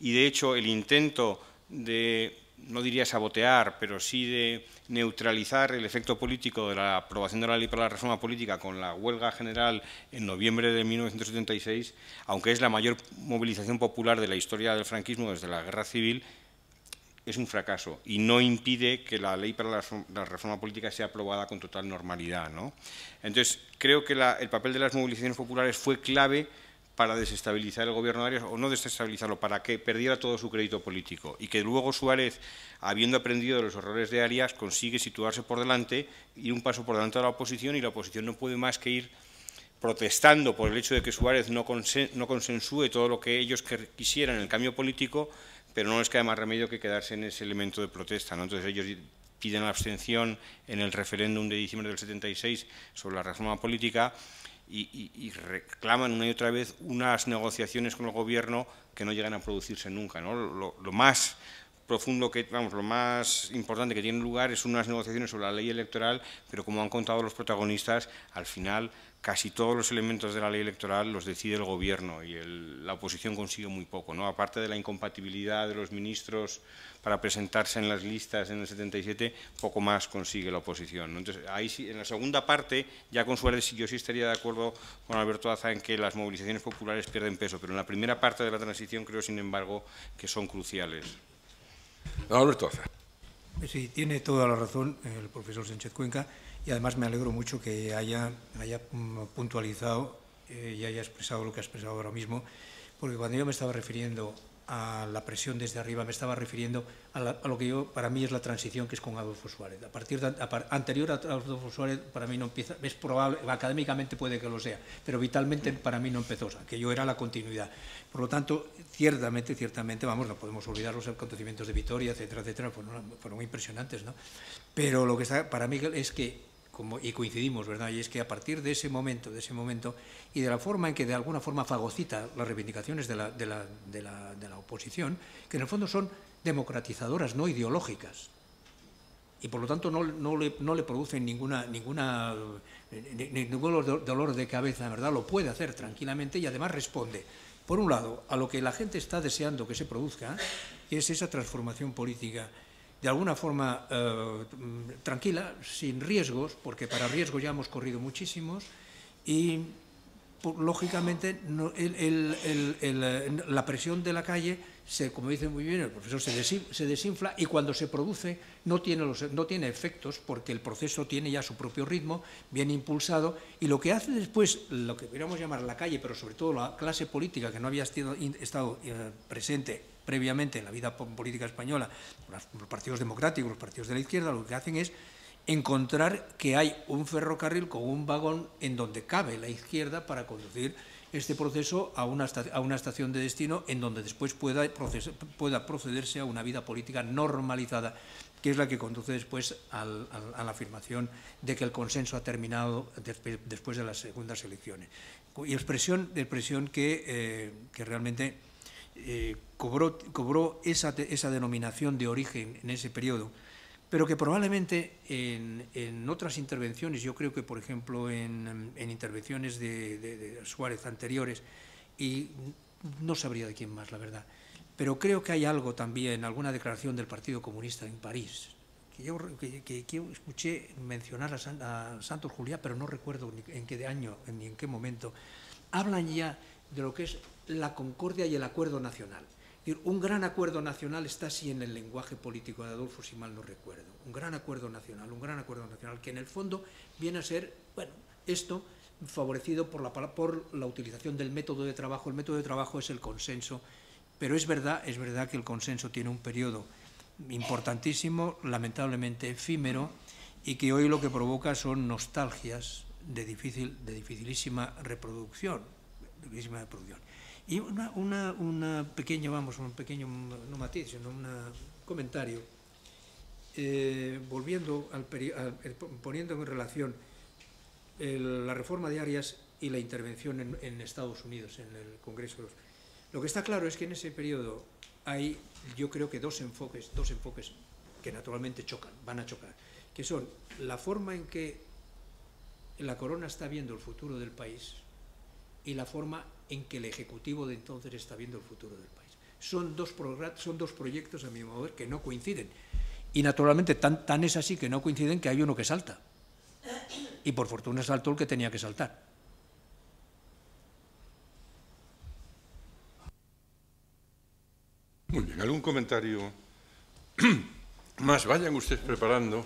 Y de hecho, el intento de no diría sabotear, pero sí de neutralizar el efecto político de la aprobación de la ley para la reforma política con la huelga general en noviembre de 1976, aunque es la mayor movilización popular de la historia del franquismo desde la guerra civil, es un fracaso y no impide que la ley para la reforma política sea aprobada con total normalidad. ¿no? Entonces, creo que el papel de las movilizaciones populares fue clave para desestabilizar el gobierno de Arias, o no desestabilizarlo, para que perdiera todo su crédito político. Y que luego Suárez, habiendo aprendido de los errores de Arias, consigue situarse por delante, y un paso por delante de la oposición, y la oposición no puede más que ir protestando por el hecho de que Suárez no, no consensúe todo lo que ellos quisieran en el cambio político, pero no les queda más remedio que quedarse en ese elemento de protesta. ¿no? Entonces ellos piden la abstención en el referéndum de diciembre del 76 sobre la reforma política y, reclaman una y otra vez unas negociaciones con el gobierno que no llegan a producirse nunca. Lo, más profundo que, vamos, lo más importante que tiene lugar es unas negociaciones sobre la ley electoral, pero como han contado los protagonistas, al final casi todos los elementos de la ley electoral los decide el Gobierno y la oposición consigue muy poco. ¿no? Aparte de la incompatibilidad de los ministros para presentarse en las listas en el 77, poco más consigue la oposición. Entonces, ahí en la segunda parte, ya con Suárez yo sí estaría de acuerdo con Alberto Aza en que las movilizaciones populares pierden peso, pero en la primera parte de la transición creo, sin embargo, que son cruciales. Alberto Aza. Sí, tiene toda la razón el profesor Sánchez Cuenca y además me alegro mucho que haya, haya puntualizado eh, y haya expresado lo que ha expresado ahora mismo, porque cuando yo me estaba refiriendo a la presión desde arriba, me estaba refiriendo a, lo que yo, para mí es la transición que es con Adolfo Suárez. A partir anterior a Adolfo Suárez, para mí no empieza, es probable, académicamente puede que lo sea, pero vitalmente para mí no empezó, o sea, que yo era la continuidad. Por lo tanto, ciertamente, ciertamente, vamos, no podemos olvidar los acontecimientos de Vitoria, etcétera, etcétera, fueron, muy impresionantes, ¿no? Pero lo que está, para mí es que y coincidimos, ¿verdad? Y es que a partir de ese momento, de ese momento, y de la forma en que de alguna forma fagocita las reivindicaciones de la, de la, de la, oposición, que en el fondo son democratizadoras, no ideológicas, y por lo tanto no, no, le, no le, producen ninguna, ninguna, ningún dolor de cabeza, ¿verdad? Lo puede hacer tranquilamente y además responde, por un lado, a lo que la gente está deseando que se produzca, que es esa transformación política de alguna forma eh, tranquila, sin riesgos, porque para riesgo ya hemos corrido muchísimos, y lógicamente la presión de la calle, se, como dice muy bien el profesor, se, desinfla y cuando se produce no tiene, los, no tiene efectos porque el proceso tiene ya su propio ritmo, bien impulsado, y lo que hace después, lo que podríamos llamar la calle, pero sobre todo la clase política que no había estado, eh, presente previamente en la vida política española, los partidos democráticos, los partidos de la izquierda, lo que hacen es encontrar que hay un ferrocarril con un vagón en donde cabe la izquierda para conducir este proceso a una, a una estación de destino en donde después pueda, pueda procederse a una vida política normalizada, que es la que conduce después a la afirmación de que el consenso ha terminado después, de las segundas elecciones. Y expresión, expresión que eh, realmente eh, cobró, esa, denominación de origen en ese periodo, pero que probablemente en, otras intervenciones, yo creo que por ejemplo en, intervenciones de, Suárez anteriores, y no sabría de quién más, la verdad, pero creo que hay algo también, en alguna declaración del Partido Comunista en París, que yo, escuché mencionar a, Santos Juliá, pero no recuerdo en qué año ni en qué momento, hablan ya de lo que es la concordia y el acuerdo nacional. Un gran acuerdo nacional está así en el lenguaje político de Adolfo, si mal no recuerdo. Un gran acuerdo nacional, un gran acuerdo nacional, que en el fondo viene a ser, bueno, esto favorecido por la, por la utilización del método de trabajo. El método de trabajo es el consenso, pero es verdad, es verdad que el consenso tiene un periodo importantísimo, lamentablemente efímero, y que hoy lo que provoca son nostalgias de, difícil, de dificilísima reproducción producción. Y una, una, pequeña, vamos, un pequeño, no matiz, sino un comentario, eh, volviendo al, poniendo en relación la reforma de Arias y la intervención en, Estados Unidos, en el Congreso. Lo que está claro es que en ese periodo hay, yo creo que dos enfoques, dos enfoques que naturalmente chocan, van a chocar, que son la forma en que la corona está viendo el futuro del país y la forma en que el Ejecutivo de entonces está viendo el futuro del país. Son dos, son dos proyectos, a mi modo de ver, que no coinciden. Y naturalmente tan, tan es así que no coinciden que hay uno que salta. Y por fortuna saltó el que tenía que saltar. Muy bien, ¿algún comentario más? Vayan ustedes preparando.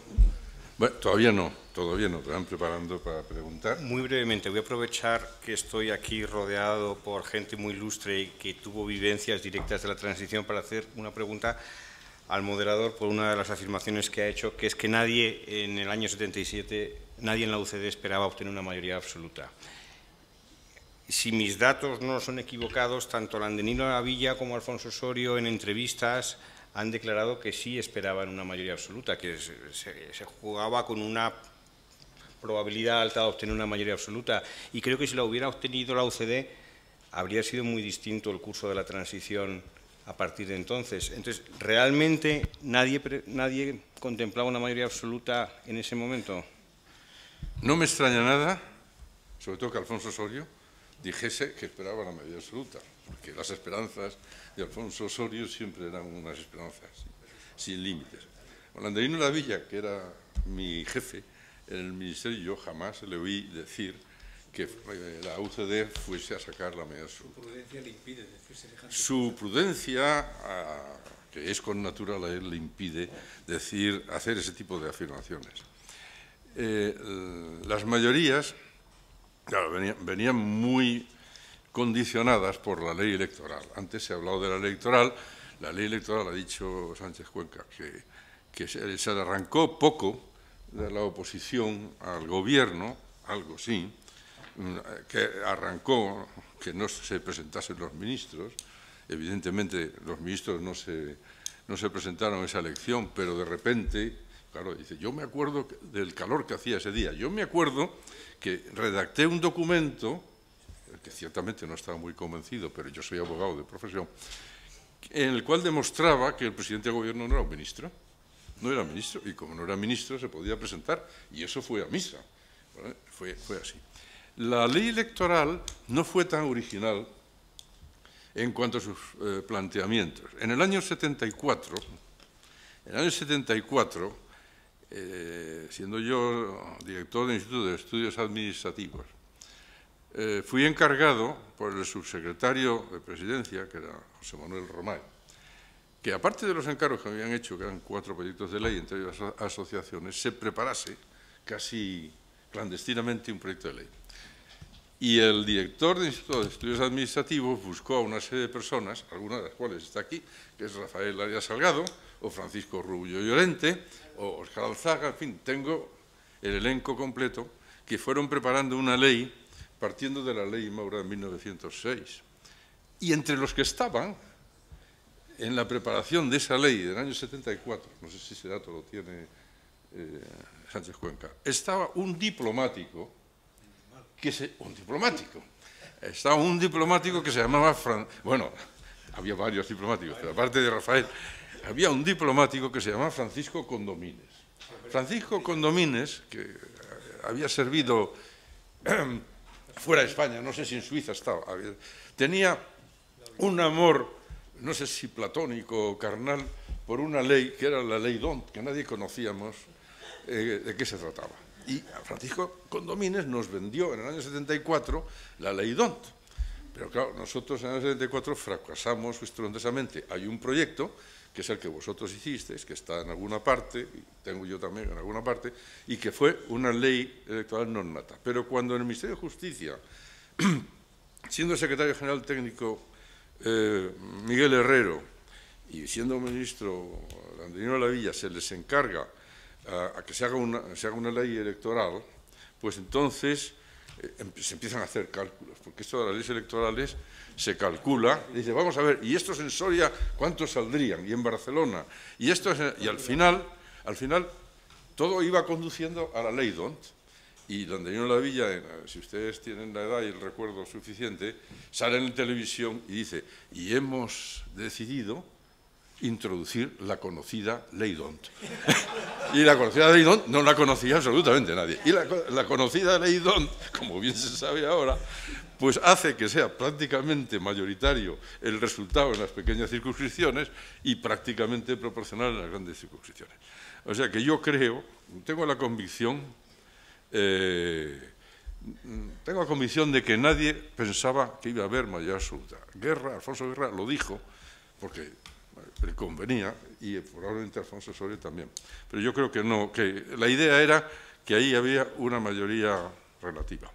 Bueno, todavía no, todavía no, te preparando para preguntar. Muy brevemente, voy a aprovechar que estoy aquí rodeado por gente muy ilustre y que tuvo vivencias directas de la transición para hacer una pregunta al moderador por una de las afirmaciones que ha hecho, que es que nadie en el año 77, nadie en la UCD esperaba obtener una mayoría absoluta. Si mis datos no son equivocados, tanto Landenino Villa como Alfonso Osorio en entrevistas han declarado que sí esperaban una mayoría absoluta, que se, jugaba con una probabilidad alta de obtener una mayoría absoluta. Y creo que si la hubiera obtenido la OCDE, habría sido muy distinto el curso de la transición a partir de entonces. Entonces, ¿realmente nadie, nadie contemplaba una mayoría absoluta en ese momento? No me extraña nada, sobre todo que Alfonso Sorio dijese que esperaba la mayoría absoluta porque las esperanzas de Alfonso Osorio siempre eran unas esperanzas sin límites. Holanderino La Villa, que era mi jefe en el ministerio, yo jamás le oí decir que eh, la UCD fuese a sacar la medida Su prudencia Su prudencia, ah, que es con natural a él, le impide decir, hacer ese tipo de afirmaciones. Eh, las mayorías, claro, venían muy condicionadas por la ley electoral. Antes se ha hablado de la ley electoral, la ley electoral ha dicho Sánchez Cuenca que, que se, arrancó poco de la oposición al gobierno, algo sí, mm, que arrancó que no se presentasen los ministros. Evidentemente los ministros no se, no se presentaron a esa elección, pero de repente, claro, dice, yo me acuerdo del calor que hacía ese día, yo me acuerdo que redacté un documento que ciertamente no estaba muy convencido, pero yo soy abogado de profesión, en el cual demostraba que el presidente de gobierno no era un ministro, no era ministro, y como no era ministro se podía presentar, y eso fue a misa, fue, así. La ley electoral no fue tan original en cuanto a sus eh, planteamientos. En el año 74, en el año 74, eh, siendo yo director del Instituto de Estudios Administrativos, eh, fui encargado por el subsecretario de Presidencia, que era José Manuel Romay, que aparte de los encargos que habían hecho, que eran cuatro proyectos de ley entre las asociaciones, se preparase casi clandestinamente un proyecto de ley. Y el director del Instituto de Estudios Administrativos buscó a una serie de personas, algunas de las cuales está aquí, que es Rafael Arias Salgado, o Francisco Rubio Llorente, o Oscar Alzaga, en fin, tengo el elenco completo, que fueron preparando una ley partiendo de la ley Maura de 1906. Y entre los que estaban en la preparación de esa ley del año 74, no sé si ese dato lo tiene eh, Sánchez Cuenca, estaba un diplomático, que se, un diplomático, estaba un diplomático que se llamaba, bueno, había varios diplomáticos, pero aparte de Rafael, había un diplomático que se llamaba Francisco Condomines. Francisco Condomines, que había servido eh, fuera de España, no sé si en Suiza estaba, tenía un amor, no sé si platónico o carnal, por una ley que era la ley DONT, que nadie conocíamos eh, de qué se trataba. Y Francisco Condomines nos vendió en el año 74 la ley DONT. Pero claro, nosotros en el año 74 fracasamos estruendosamente. Pues, Hay un proyecto que es el que vosotros hicisteis, que está en alguna parte, tengo yo también en alguna parte, y que fue una ley electoral nonata. Pero cuando en el Ministerio de Justicia, siendo secretario general técnico eh, Miguel Herrero y siendo ministro Andrino Villa, se les encarga eh, a, que se haga, se haga una ley electoral, pues entonces eh, em, se empiezan a hacer cálculos, porque esto de las leyes electorales se calcula, dice, vamos a ver, y estos en Soria, ¿cuántos saldrían? Y en Barcelona, y esto y al final, al final, todo iba conduciendo a la ley DONT, y donde vino la Villa, eh, si ustedes tienen la edad y el recuerdo suficiente, sale en televisión y dice, y hemos decidido introducir la conocida ley DONT. y la conocida ley DONT no la conocía absolutamente nadie. Y la, conocida ley DONT, como bien se sabe ahora, pues hace que sea prácticamente mayoritario el resultado en las pequeñas circunscripciones y prácticamente proporcional en las grandes circunscripciones. O sea que yo creo, tengo la convicción, eh, tengo la convicción de que nadie pensaba que iba a haber mayor absoluta. Guerra, Alfonso Guerra lo dijo, porque le convenía y probablemente Alfonso Soria también. Pero yo creo que no, que la idea era que ahí había una mayoría relativa.